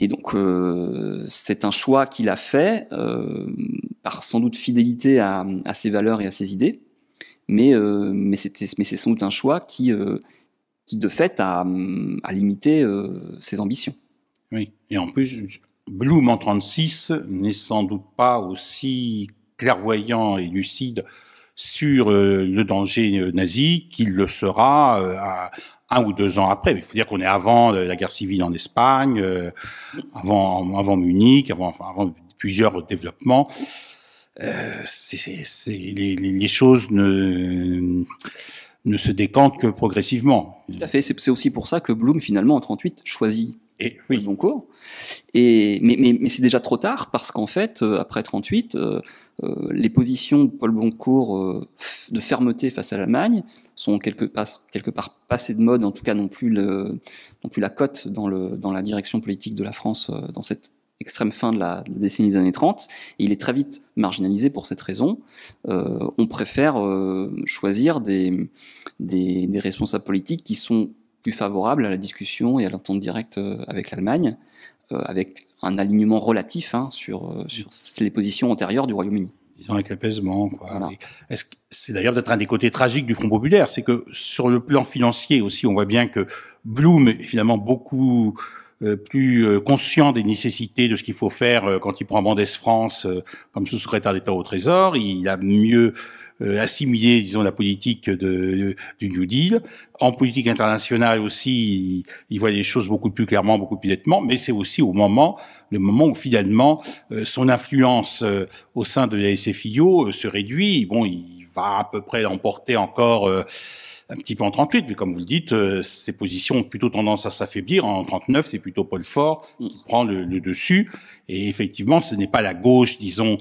Et donc, c'est un choix qu'il a fait. Euh, sans doute fidélité à, ses valeurs et à ses idées, mais, euh, mais, c'est sans doute un choix qui, euh, qui de fait, a, limité euh, ses ambitions. Oui, et en plus, Bloom en 36 n'est sans doute pas aussi clairvoyant et lucide sur le danger nazi qu'il le sera un ou deux ans après. Il faut dire qu'on est avant la guerre civile en Espagne, avant, avant Munich, avant plusieurs développements. Euh, c'est, c'est, les, les, choses ne ne se décantent que progressivement. Tout à fait. C'est, aussi pour ça que Bloom, finalement, en 38, choisit et, oui. Et, mais, mais, c'est déjà trop tard parce qu'en fait, euh, après 38, euh, les positions de Paul Boncourt de fermeté face à l'Allemagne sont quelque part, quelque part passées de mode, en tout cas non plus, le, non plus la cote dans, le, dans la direction politique de la France dans cette extrême fin de la, décennie des années 30. il est très vite marginalisé pour cette raison. Euh, on préfère euh, choisir des, des, des, responsables politiques qui sont plus favorables à la discussion et à l'entente directe euh, avec l'Allemagne, euh, avec un alignement relatif hein, sur, euh, sur les positions antérieures du Royaume-Uni disons avec apaisement. Est-ce c'est d'ailleurs peut-être un des côtés tragiques du Front populaire, c'est que sur le plan financier aussi, on voit bien que Blum est finalement beaucoup euh, plus euh, conscient des nécessités de ce qu'il faut faire euh, quand il prend Mendès France comme sous-secrétaire d'État au Trésor. Il a mieux assimilé, disons, la politique de, du New Deal. En politique internationale aussi, il, il voit les choses beaucoup plus clairement, beaucoup plus nettement. Mais c'est aussi au moment, le moment où finalement son influence au sein de la SFIO se réduit. Bon, il va à peu près emporter encore un petit peu en 38, mais comme vous le dites, euh, ces positions ont plutôt tendance à s'affaiblir. En 39, c'est plutôt Paul Fort mm. qui prend le, dessus. Et effectivement, ce n'est pas la gauche, disons,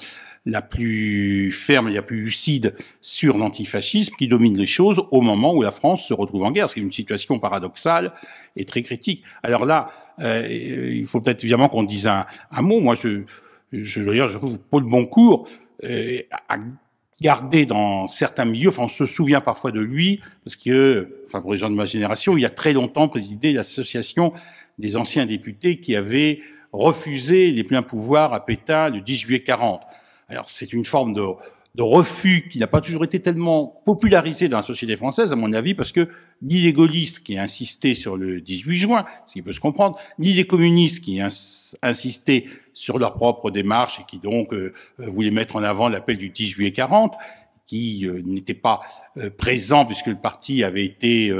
la plus ferme, la plus lucide sur l'antifascisme qui domine les choses au moment où la France se retrouve en guerre. C'est une situation paradoxale et très critique. Alors là, euh, il faut peut-être évidemment qu'on dise un, un, mot. Moi, je, je, dire, je trouve Paul Boncourt euh, gardé dans certains milieux. on se souvient parfois de lui parce que, enfin, pour les gens de ma génération, il y a très longtemps présidé l'association des anciens députés qui avaient refusé les pleins pouvoirs à Pétain le 10 juillet 40. Alors, c'est une forme de de refus qui n'a pas toujours été tellement popularisé dans la société française, à mon avis, parce que ni les gaullistes qui insistaient sur le 18 juin, ce qui peut se comprendre, ni les communistes qui insistaient sur leur propre démarche et qui donc euh, euh, voulaient mettre en avant l'appel du 10 juillet 40, qui euh, n'était pas présent puisque le parti avait été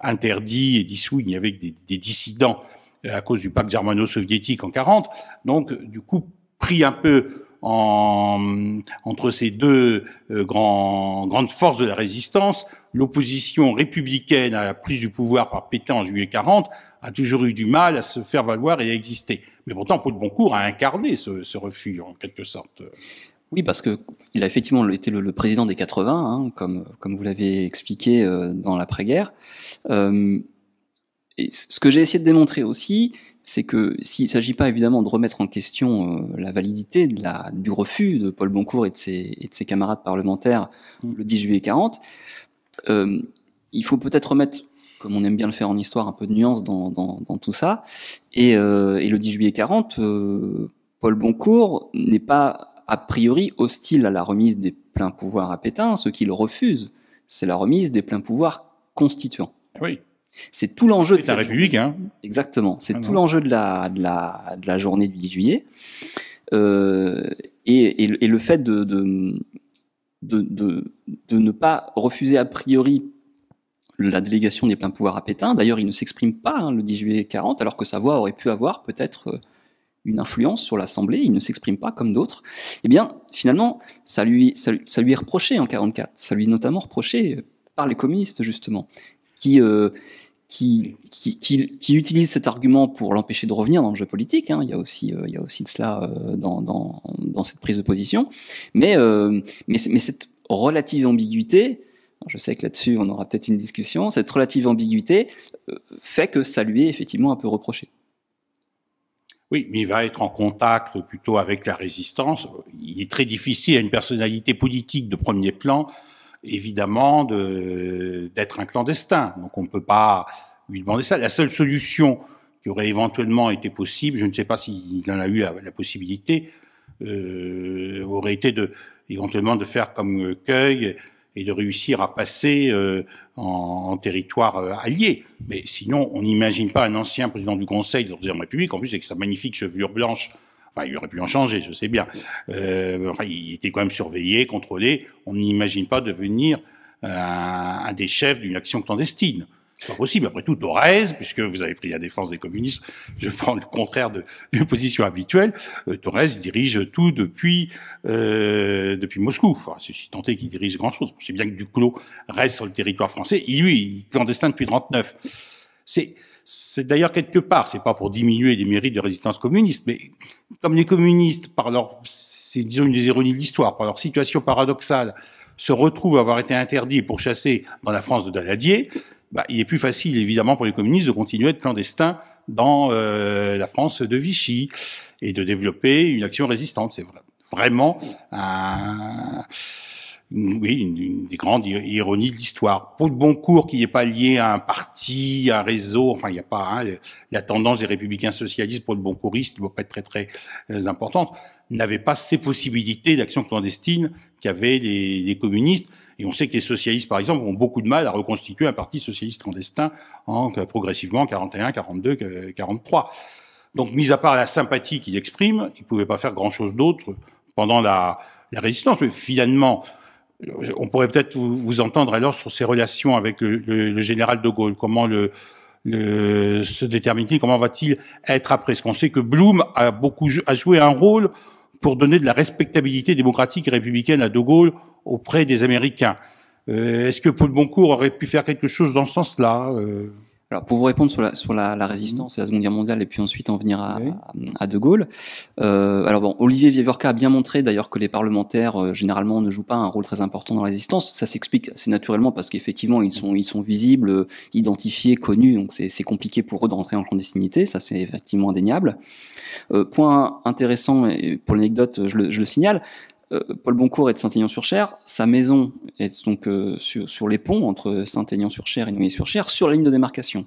interdit et dissous, il n'y avait que des, des dissidents à cause du pacte germano-soviétique en 40, donc du coup pris un peu en, entre ces deux euh, grands, grandes forces de la résistance, l'opposition républicaine à la prise du pouvoir par Pétain en juillet 40 a toujours eu du mal à se faire valoir et à exister. Mais pourtant, Paul Boncourt a incarné ce, ce refus, en quelque sorte. Oui, parce que il a effectivement été le, président des 80, hein, comme, comme vous l'avez expliqué euh, dans l'après-guerre. Euh, ce que j'ai essayé de démontrer aussi, c'est que s'il ne s'agit pas évidemment de remettre en question euh, la validité du refus de Paul Boncourt et de ses, camarades parlementaires mmh. le 10 juillet 40, euh, il faut peut-être remettre, comme on aime bien le faire en histoire, un peu de nuance dans, tout ça. Et, euh, le 10 juillet 40, Paul Boncourt n'est pas a priori hostile à la remise des pleins pouvoirs à Pétain. Ce qu'il refuse, c'est la remise des pleins pouvoirs constituants. Oui. C'est tout l'enjeu de la République. Hein. Exactement. C'est ah tout l'enjeu de la, de, la, journée du 10 juillet. Euh, et, le fait de de, ne pas refuser a priori la délégation des pleins pouvoirs à Pétain. D'ailleurs, il ne s'exprime pas hein, le 10 juillet 40, alors que sa voix aurait pu avoir peut-être euh, une influence sur l'Assemblée. Il ne s'exprime pas comme d'autres. Eh bien, finalement, ça lui, ça, lui est reproché en 44. Ça lui est notamment reproché euh, par les communistes, justement. Euh, qui qui, qui, utilise cet argument pour l'empêcher de revenir dans le jeu politique. Hein. Il, y a aussi, euh, il y a aussi de cela euh, dans, cette prise de position. Mais, mais, mais, cette relative ambiguïté, je sais que là-dessus on aura peut-être une discussion, cette relative ambiguïté fait que ça lui est effectivement un peu reproché. Oui, mais il va être en contact plutôt avec la résistance. Il est très difficile à une personnalité politique de premier plan évidemment, d'être un clandestin. Donc on ne peut pas lui demander ça. La seule solution qui aurait éventuellement été possible, je ne sais pas s'il en a eu la, possibilité, euh, aurait été de, éventuellement de faire comme Cueil euh, et de réussir à passer euh, en, territoire allié. Mais sinon, on n'imagine pas un ancien président du Conseil de la République, en plus avec sa magnifique chevelure blanche Enfin, il aurait pu en changer, je sais bien. Euh, enfin, il était quand même surveillé, contrôlé. On n'imagine pas devenir un, euh, un des chefs d'une action clandestine. C'est pas possible. Après tout, Thorez, puisque vous avez pris la défense des communistes, je prends le contraire de, une position habituelle. Euh, dirige tout depuis euh, depuis Moscou. Enfin, c'est si tenté qu'il dirige grand chose. C'est bien que Duclos reste sur le territoire français. Il, lui, il est clandestin depuis 39. C'est c'est d'ailleurs quelque part, c'est pas pour diminuer les mérites de résistance communiste, mais comme les communistes, par leur, c'est disons une des ironies de l'histoire, par leur situation paradoxale, se retrouvent à avoir été interdits et pourchassés dans la France de Daladier, bah, il est plus facile évidemment pour les communistes de continuer à être clandestins dans euh, la France de Vichy et de développer une action résistante. C'est vraiment un oui, une, des grandes ironies de l'histoire. Pour de bon cours qui n'est pas lié à un parti, à un réseau, enfin, il n'y a pas hein, la tendance des républicains socialistes pour de bon couristes, ne doit pas être très très euh, importante, n'avait pas ces possibilités d'action clandestine qu'avaient les, les, communistes. Et on sait que les socialistes, par exemple, ont beaucoup de mal à reconstituer un parti socialiste clandestin en euh, progressivement 41, 42, 43. Donc, mis à part la sympathie qu'il exprime, il ne pouvait pas faire grand-chose d'autre pendant la, la, résistance. Mais finalement, on pourrait peut-être vous, entendre alors sur ses relations avec le, général de Gaulle. Comment le, se détermine-t-il Comment va-t-il être après Parce qu'on sait que Bloom a beaucoup a joué un rôle pour donner de la respectabilité démocratique et républicaine à de Gaulle auprès des Américains. Euh, est-ce que Paul Boncourt aurait pu faire quelque chose dans ce sens-là euh? Alors pour vous répondre sur la, sur la, mhm. résistance et la Seconde Guerre mondiale et puis ensuite en venir à, De Gaulle. Euh, alors bon, Olivier Vievorka a bien montré d'ailleurs que les parlementaires euh, généralement ne jouent pas un rôle très important dans la résistance. Ça s'explique c'est naturellement parce qu'effectivement ils sont ils sont visibles, euh, identifiés, connus, donc c'est compliqué pour eux d'entrer en clandestinité. Ça c'est effectivement indéniable. point intéressant et pour l'anecdote, je le, je le signale. Euh, Paul Boncourt est de Saint-Aignan-sur-Cher, sa maison est donc euh, sur, les ponts entre Saint-Aignan-sur-Cher et Noyer-sur-Cher, sur la ligne de démarcation.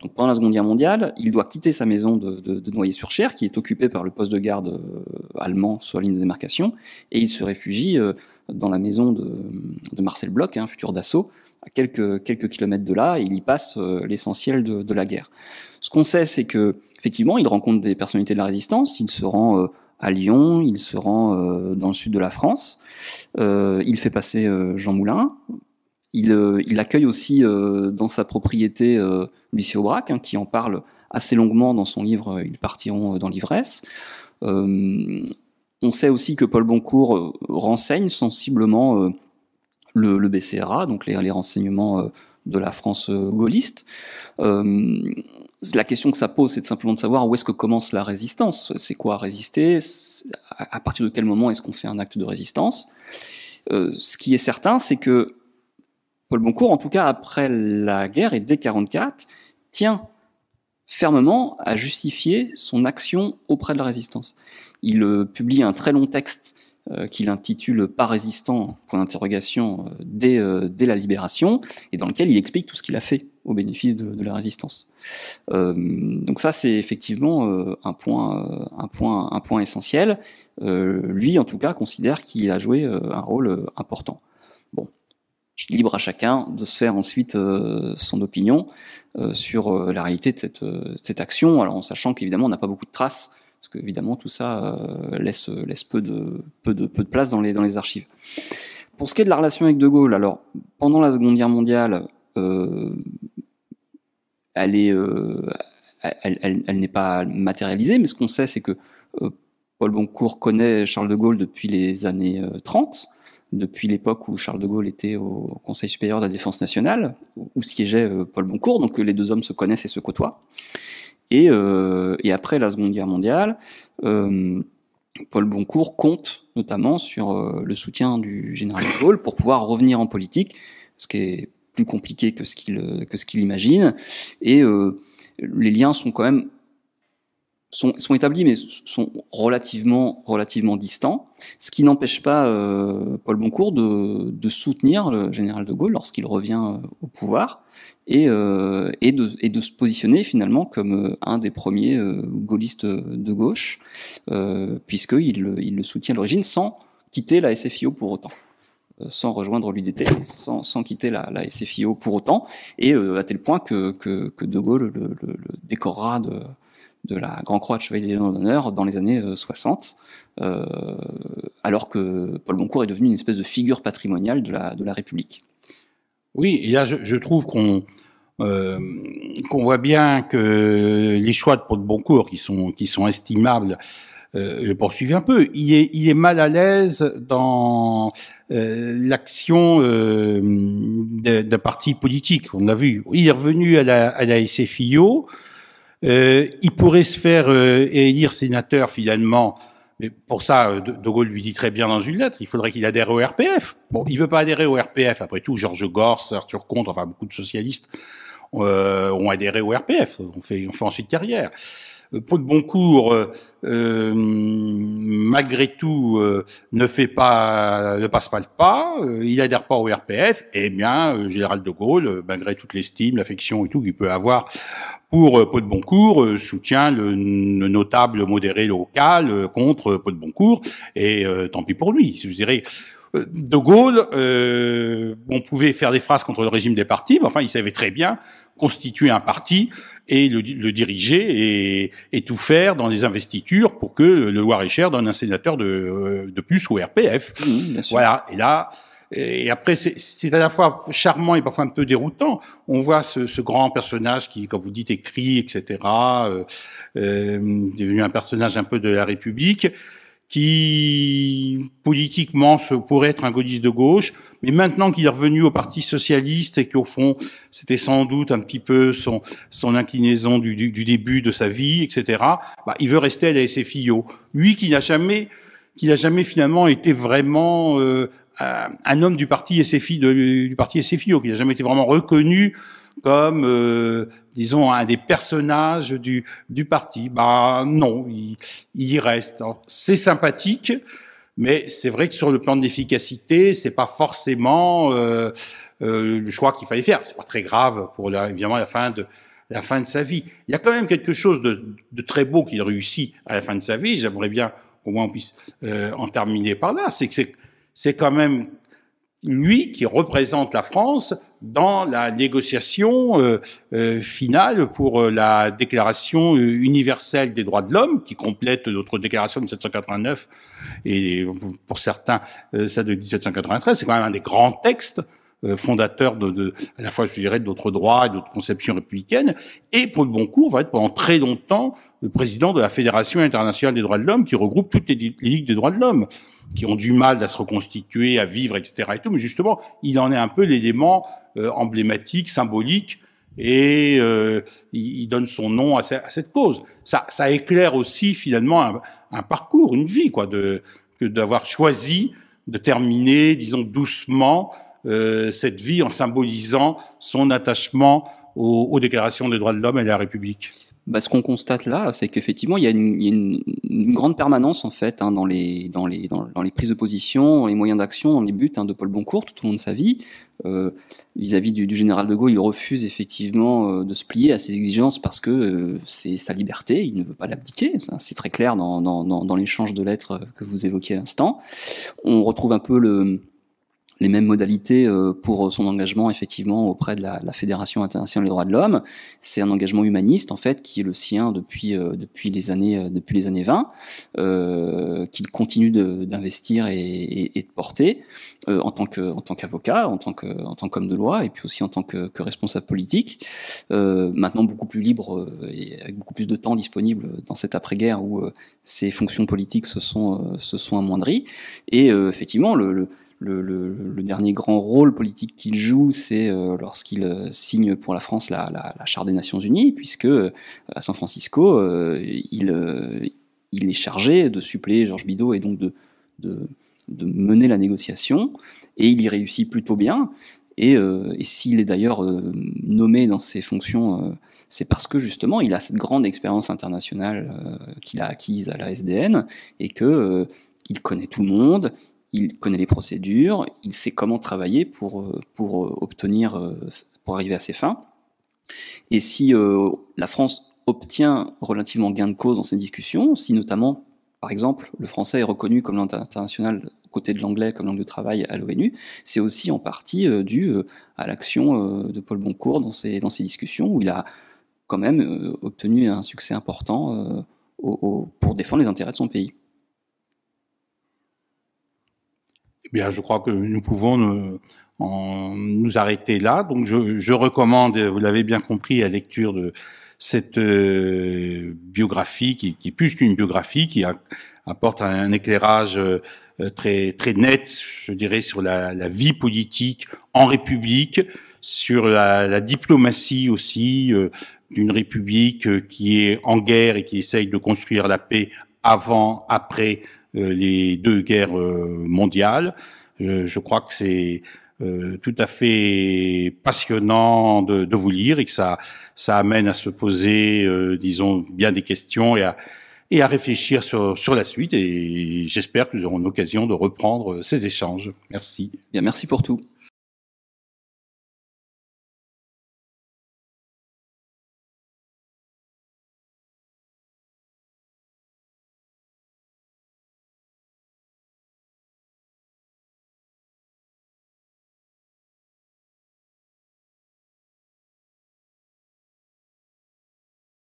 Donc pendant la Seconde Guerre mondiale, il doit quitter sa maison de, de, Noyer-sur-Cher, qui est occupée par le poste de garde euh, allemand sur la ligne de démarcation, et il se réfugie dans la maison de, Marcel Bloch, un hein, futur d'assaut, à quelques, quelques kilomètres de là, et il y passe l'essentiel de, la guerre. Ce qu'on sait, c'est que effectivement, il rencontre des personnalités de la résistance, il se rend à Lyon, il se rend euh, dans le sud de la France, euh, il fait passer euh, Jean Moulin, il, il accueille aussi dans sa propriété Lucie Aubrac, hein, qui en parle assez longuement dans son livre Ils partiront dans l'ivresse. on sait aussi que Paul Boncourt renseigne sensiblement le, BCRA, donc les renseignements de la France euh, gaulliste. Euh, la question que ça pose, c'est simplement de savoir où est-ce que commence la résistance. C'est quoi résister À partir de quel moment est-ce qu'on fait un acte de résistance euh, Ce qui est certain, c'est que Paul Boncourt, en tout cas après la guerre et dès 44, tient fermement à justifier son action auprès de la résistance. Il euh, publie un très long texte euh, qu'il intitule Pas résistant, point d'interrogation, euh, euh, dès, la libération, et dans lequel il explique tout ce qu'il a fait au bénéfice de, la résistance. donc ça, c'est effectivement un, point, un, point, un point essentiel. lui, en tout cas, considère qu'il a joué un rôle important. Bon, libre à chacun de se faire ensuite son opinion sur la réalité de cette, cette, action, alors en sachant qu'évidemment on n'a pas beaucoup de traces parce que évidemment tout ça euh, laisse, euh, laisse peu, de, peu, de, place dans les, dans les archives. Pour ce qui est de la relation avec De Gaulle, alors pendant la Seconde Guerre mondiale, euh, elle euh, n'est pas matérialisée, mais ce qu'on sait, c'est que Paul Boncourt connaît Charles de Gaulle depuis les années 30, depuis l'époque où Charles de Gaulle était au Conseil supérieur de la défense nationale, où siégeait Paul Boncourt, donc les deux hommes se connaissent et se côtoient. Euh, et, après la Seconde Guerre mondiale, euh, Paul Boncourt compte notamment sur euh, le soutien du général de Gaulle pour pouvoir revenir en politique, ce qui est plus compliqué que ce qu'il que ce qu'il imagine. Et les liens sont quand même sont, sont établis, mais sont relativement, relativement distants, ce qui n'empêche pas euh, Paul Boncourt de, de, soutenir le général de Gaulle lorsqu'il revient euh, au pouvoir et, euh, et, de, et, de, se positionner finalement comme euh, un des premiers euh, gaullistes de gauche, puisqu'il il le soutient à l'origine sans quitter la SFIO pour autant sans rejoindre l'UDT, sans, sans quitter la, la SFIO pour autant, et à tel point que, que, que De Gaulle le, le, le décorera de, de la Grand Croix de Chevalier d'honneur dans les années 60, euh, euh, alors que Paul Boncourt est devenu une espèce de figure patrimoniale de la, de la République. Oui, et là je, trouve qu'on euh, qu'on voit bien que les choix de Paul Boncourt, qui sont, qui sont estimables, euh, poursuivent un peu. Il est, il est mal à l'aise dans l'action d'un parti politique, on l'a vu. Il est revenu à la, à la SFIO, euh, il pourrait se faire euh, élire sénateur finalement. Mais pour ça, euh, De Gaulle lui dit très bien dans une lettre, il faudrait qu'il adhère au RPF. Bon, il veut pas adhérer au RPF. Après tout, Georges Gors, Arthur Comte, enfin beaucoup de socialistes euh, ont adhéré au RPF. On fait, on fait ensuite carrière. Euh, Pau de Boncourt, euh, euh, malgré tout, ne fait pas, ne passe pas le pas, il adhère pas au RPF. Eh bien, général de Gaulle, malgré toute l'estime, l'affection et tout qu'il peut avoir pour Pau de Boncourt, soutient le, notable modéré local contre Pau de Boncourt. Et tant pis pour lui. Je dirais. De Gaulle, on pouvait faire des phrases contre le régime des partis, mais enfin, il savait très bien constituer un parti et le, le diriger et, et, tout faire dans les investitures pour que le Loir-et-Cher donne un sénateur de, euh, de plus au RPF. Mmh, voilà. Et là, et après, c'est à la fois charmant et parfois un peu déroutant. On voit ce, ce grand personnage qui, comme vous dites, écrit, etc., euh, euh devenu un personnage un peu de la République, qui politiquement se, pourrait être un godiste de gauche, mais maintenant qu'il est revenu au Parti socialiste et qu'au fond c'était sans doute un petit peu son, son inclinaison du, début de sa vie, etc., bah, il veut rester à la SFIO. Lui qui n'a jamais, qui n'a jamais finalement été vraiment euh, un homme du parti SFI, de, du parti SFIO, qui n'a jamais été vraiment reconnu comme, euh, disons, un des personnages du, du parti. Ben non, il, il y reste. C'est sympathique, mais c'est vrai que sur le plan d'efficacité, c'est pas forcément euh, euh, le choix qu'il fallait faire. C'est pas très grave pour la, évidemment la fin de la fin de sa vie. Il y a quand même quelque chose de, de très beau qu'il réussit à la fin de sa vie. J'aimerais bien au moins on puisse en terminer par là. C'est que c'est quand même lui qui représente la France dans la négociation euh, euh, finale pour euh, la Déclaration universelle des droits de l'homme, qui complète notre Déclaration de 1789 et pour certains celle de 1793. C'est quand même un des grands textes fondateurs de, à la fois, je dirais, d'autres droits et d'autres conceptions républicaines. Et pour Paul Boncourt va être pendant très longtemps le président de la Fédération internationale des droits de l'homme, qui regroupe toutes les ligues des droits de l'homme qui ont du mal à se reconstituer, à vivre, etc. Et tout. Mais justement, il en est un peu l'élément euh, emblématique, symbolique, et euh, il, donne son nom à, cette cause. Ça, éclaire aussi finalement un, parcours, une vie, quoi, de d'avoir choisi de terminer, disons doucement, euh, cette vie en symbolisant son attachement aux, aux déclarations des droits de l'homme et de la République bah, ce qu'on constate là, c'est qu'effectivement, il y a, une, il y a une, grande permanence en fait hein, dans, les, dans, les, dans, les prises de position, les moyens d'action, dans les buts hein, de Paul Boncourt tout au long de sa vie. Euh, vis-à-vis du, du, général de Gaulle, il refuse effectivement euh, de se plier à ses exigences parce que euh, c'est sa liberté, il ne veut pas l'abdiquer. C'est très clair dans, dans, dans, dans l'échange de lettres que vous évoquiez à l'instant. On retrouve un peu le, les mêmes modalités euh, pour son engagement effectivement auprès de la, la Fédération internationale des droits de l'homme. C'est un engagement humaniste en fait qui est le sien depuis euh, depuis les années euh, depuis les années 20, euh, qu'il continue d'investir et, et, de porter en tant que en tant qu'avocat, en tant que en tant qu'homme de loi et puis aussi en tant que, que responsable politique. Euh, maintenant beaucoup plus libre et avec beaucoup plus de temps disponible dans cette après-guerre où ses fonctions politiques se sont se sont amoindries et effectivement le, le le, dernier grand rôle politique qu'il joue, c'est euh, lorsqu'il euh, signe pour la France la, charte des Nations Unies, puisque euh, à San Francisco, il, il est chargé de suppléer Georges Bidault et donc de, de, mener la négociation, et il y réussit plutôt bien. Et, s'il est d'ailleurs nommé dans ses fonctions c'est parce que justement il a cette grande expérience internationale qu'il a acquise à la SDN et que il connaît tout le monde, il connaît les procédures, il sait comment travailler pour, euh, pour euh, obtenir, euh, pour arriver à ses fins. Et si la France obtient relativement gain de cause dans ces discussions, si notamment, par exemple, le français est reconnu comme langue internationale côté de l'anglais comme langue de travail à l'ONU, c'est aussi en partie dû à l'action de Paul Boncourt dans ces, dans ces discussions, où il a quand même obtenu un succès important pour défendre les intérêts de son pays. Eh bien, je crois que nous pouvons nous, nous arrêter là. Donc, je, je recommande, vous l'avez bien compris, la lecture de cette euh, biographie qui, est plus qu'une biographie, qui apporte un, éclairage euh, très très net, je dirais, sur la, vie politique en République, sur la, diplomatie aussi euh, d'une République qui est en guerre et qui essaye de construire la paix avant, après euh, les deux guerres euh, mondiales. Je, crois que c'est euh, tout à fait passionnant de, vous lire et que ça, ça amène à se poser, disons, bien des questions et à, et à réfléchir sur, sur la suite. Et j'espère que nous aurons l'occasion de reprendre ces échanges. Merci. Bien, merci pour tout.